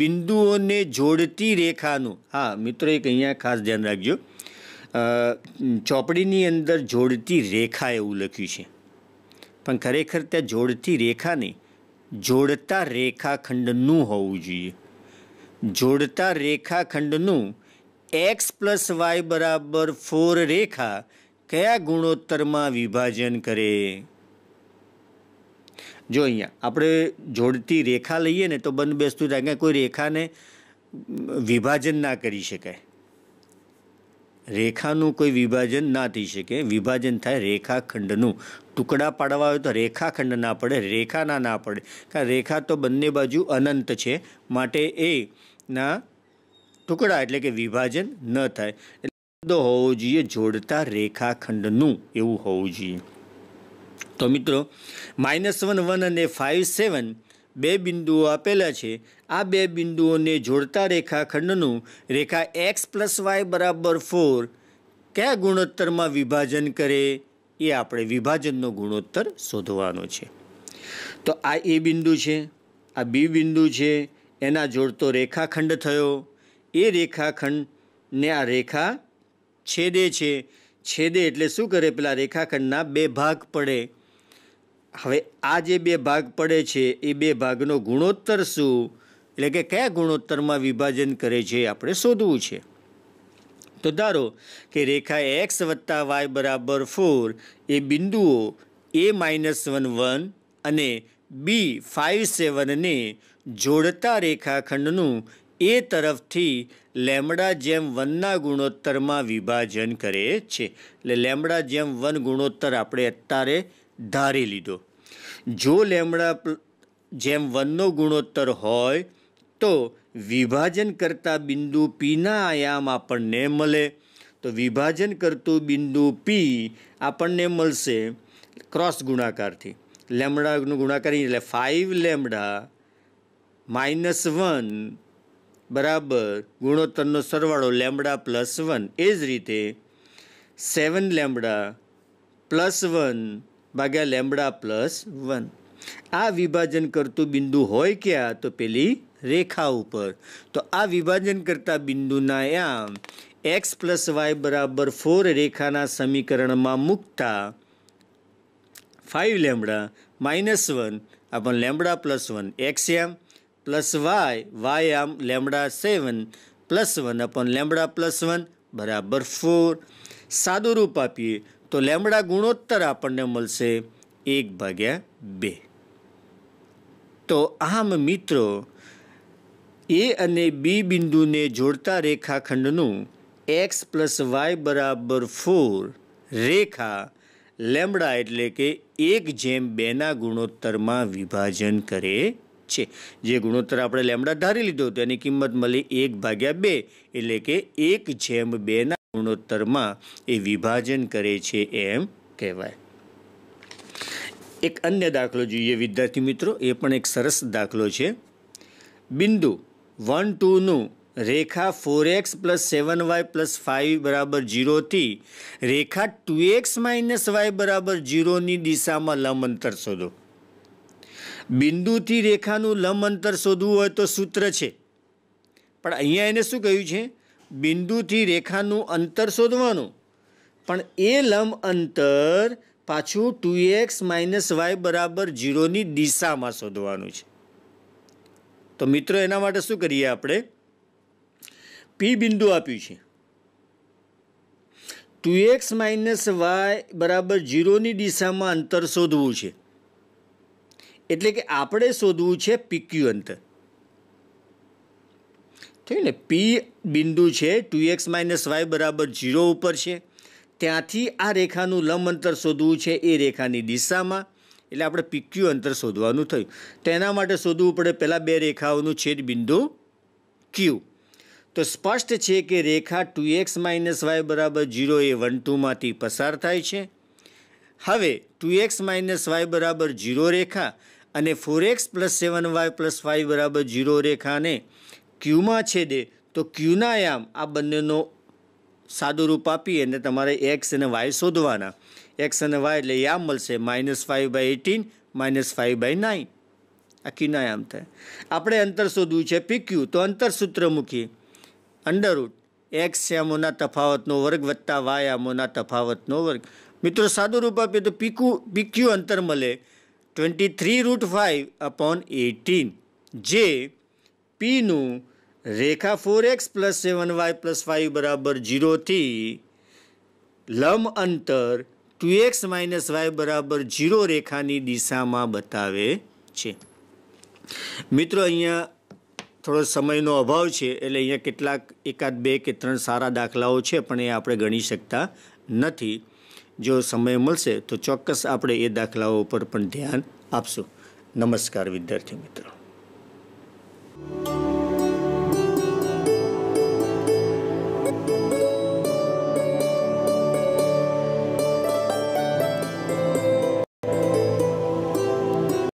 બિંદુઓને જોડતી રેખાનું હા મિત્રો એક અહીંયા ખાસ ધ્યાન રાખજો ચોપડીની અંદર જોડતી રેખા એવું લખ્યું છે પણ ખરેખર ત્યાં જોડતી રેખાને જોડતા રેખાખંડનું હોવું જોઈએ જોડતા રેખાખંડનું એક્સ પ્લસ વાય બરાબર ફોર રેખા કયા ગુણોત્તરમાં વિભાજન કરે જો અહીંયા આપણે જોડતી રેખા લઈએ ને તો બંધ બેસતું થાય કોઈ રેખાને વિભાજન ના કરી શકાય રેખાનું કોઈ વિભાજન ના થઈ શકે વિભાજન થાય રેખાખંડનું ટુકડા પાડવા આવે તો રેખાખંડ ના પડે રેખાના ના પડે કારણ રેખા તો બંને બાજુ અનંત છે માટે એ ના ટુકડા એટલે કે વિભાજન ન થાય હોવો જોઈએ જોડતા રેખાખંડનું એવું હોવું જોઈએ તો મિત્રો માઇનસ વન વન અને ફાઇવ સેવન બે બિંદુઓ આપેલા છે આ બે બિંદુઓને જોડતા રેખાખંડનું રેખા એક્સ પ્લસ વાય બરાબર ફોર કયા ગુણોત્તરમાં વિભાજન કરે એ આપણે વિભાજનનો ગુણોત્તર શોધવાનો છે તો આ એ બિંદુ છે આ બી બિંદુ છે એના જોડતો રેખાખંડ થયો એ રેખાખંડને આ રેખા છેદે છે છેદે એટલે શું કરે પેલા રેખાખંડના બે ભાગ પડે હવે આ જે બે ભાગ પડે છે એ બે ભાગનો ગુણોત્તર શું એટલે કે કયા ગુણોત્તરમાં વિભાજન કરે છે આપણે શોધવું છે તો ધારો કે રેખા એક્સ વત્તા વાય બરાબર ફોર એ બિંદુઓ એ માઇનસ વન વન અને બી ફાઇવ સેવનને જોડતા રેખાખંડનું એ તરફથી લેમડા જેમ વનના ગુણોત્તરમાં વિભાજન કરે છે એટલે લેમડા જેમ વન ગુણોત્તર આપણે અત્યારે ધારી લીધો જો લેમડા જેમ વનનો ગુણોત્તર હોય તો વિભાજન કરતા બિંદુ પીના આયામ આપણને મળે તો વિભાજન કરતું બિંદુ પી આપણને મળશે ક્રોસ ગુણાકારથી લેમડાનું ગુણાકાર એટલે ફાઇવ લેમડા માઇનસ વન બરાબર ગુણોત્તરનો સરવાળો લેમડા પ્લસ વન એ જ રીતે સેવન લેમડા પ્લસ વન ભાગ્યા લેમડા પ્લસ વન આ વિભાજન કરતું બિંદુ હોય ક્યાં તો પેલી રેખા ઉપર તો આ વિભાજન કરતા બિંદુના યામ એક્સ પ્લસ વાય બરાબર ફોર રેખાના સમીકરણમાં મૂકતા five lambda minus one upon lambda plus one x m plus y y આમ lambda seven plus one upon lambda plus one બરાબર ફોર સાદું રૂપ આપીએ તો લેમડા ગુણોત્તર આપણને મળશે એક ભાગ્યા બે તો આમ મિત્રો એ અને બી બિંદુને જોડતા રેખાખંડનું એક્સ પ્લસ વાય બરાબર ફોર રેખા લેમડા એટલે કે એક જેમ બેના ગુણોત્તરમાં વિભાજન કરે છે જે ગુણોત્તર આપણે લેમડા ધારી લીધો તેની કિંમત મળી એક ભાગ્યા બે એટલે કે એક જેમ બેના ગુણોત્તરમાં એ વિભાજન કરે છે એમ કહેવાય એક અન્ય દાખલો જોઈએ વિદ્યાર્થી મિત્રો એ પણ એક સરસ દાખલો છે બિંદુ વન ટુનું રેખા four x plus seven y plus five બરાબર જીરોથી રેખા ટુ એક્સ માઇનસ વાય બરાબર જીરોની દિશામાં લંબ અંતર શોધો બિંદુથી રેખાનું લંબ અંતર શોધવું હોય તો સૂત્ર છે પણ અહીંયા એને શું કહ્યું છે બિંદુથી રેખાનું અંતર શોધવાનું પણ એ લંબ અંતર પાછું ટુ એક્સ માઇનસ વાય બરાબર ઝીરોની દિશામાં શોધવાનું છે તો મિત્રો એના માટે શું કરીએ આપણે પી બિંદુ આપ્યું છે ટુ એક્સ માઇનસ વાય બરાબર જીરોની દિશામાં અંતર શોધવું છે એટલે કે આપણે શોધવું છે પીક્યુ અંતર થયું ને પી બિંદુ છે ટુ એક્સ માઇનસ વાય બરાબર ઝીરો ઉપર છે ત્યાંથી આ રેખાનું લંબ અંતર શોધવું છે એ રેખાની દિશામાં એટલે આપણે પીક્યુ અંતર શોધવાનું થયું તેના માટે શોધવું પડે પહેલાં બે રેખાઓનું છેદ બિંદુ ક્યુ તો સ્પષ્ટ છે કે રેખા ટુ એક્સ માઇનસ વાય બરાબર ઝીરો એ વન ટુમાંથી પસાર થાય છે હવે ટુ એક્સ માઇનસ વાય બરાબર જીરો રેખા અને four x plus seven y plus five બરાબર ઝીરો રેખાને ક્યુમાં છેદે તો ક્યુના યામ આ બંનેનો સાદું રૂપ આપી અને તમારે એક્સ અને વાય શોધવાના એક્સ અને વાય એટલે યામ મળશે minus five by eighteen minus five by nine આ ક્યુના યામ થાય આપણે અંતર શોધવું છે પી ક્યુ તો અંતર સૂત્ર મૂકીએ અંડરરૂટ એક્સ યામોના તફાવતનો વર્ગ વત્તા વાય યામોના તફાવતનો વર્ગ મિત્રો સાદું રૂપ આપીએ તો પીકુ પીક્યુ અંતર મળે twenty three root five upon eighteen જે પીનું રેખા four x plus seven y plus five બરાબર જીરોથી લંબ અંતર ટુ એક્સ માઇનસ વાય બરાબર જીરો રેખાની દિશામાં બતાવે છે મિત્રો અહીંયા થોડો સમયનો અભાવ છે એટલે અહીંયા કેટલાક એકાદ બે કે ત્રણ સારા દાખલાઓ છે પણ એ આપણે ગણી શકતા નથી જો સમય મળશે તો ચોક્કસ આપણે એ દાખલાઓ ઉપર પણ ધ્યાન આપશું નમસ્કાર વિદ્યાર્થી મિત્રો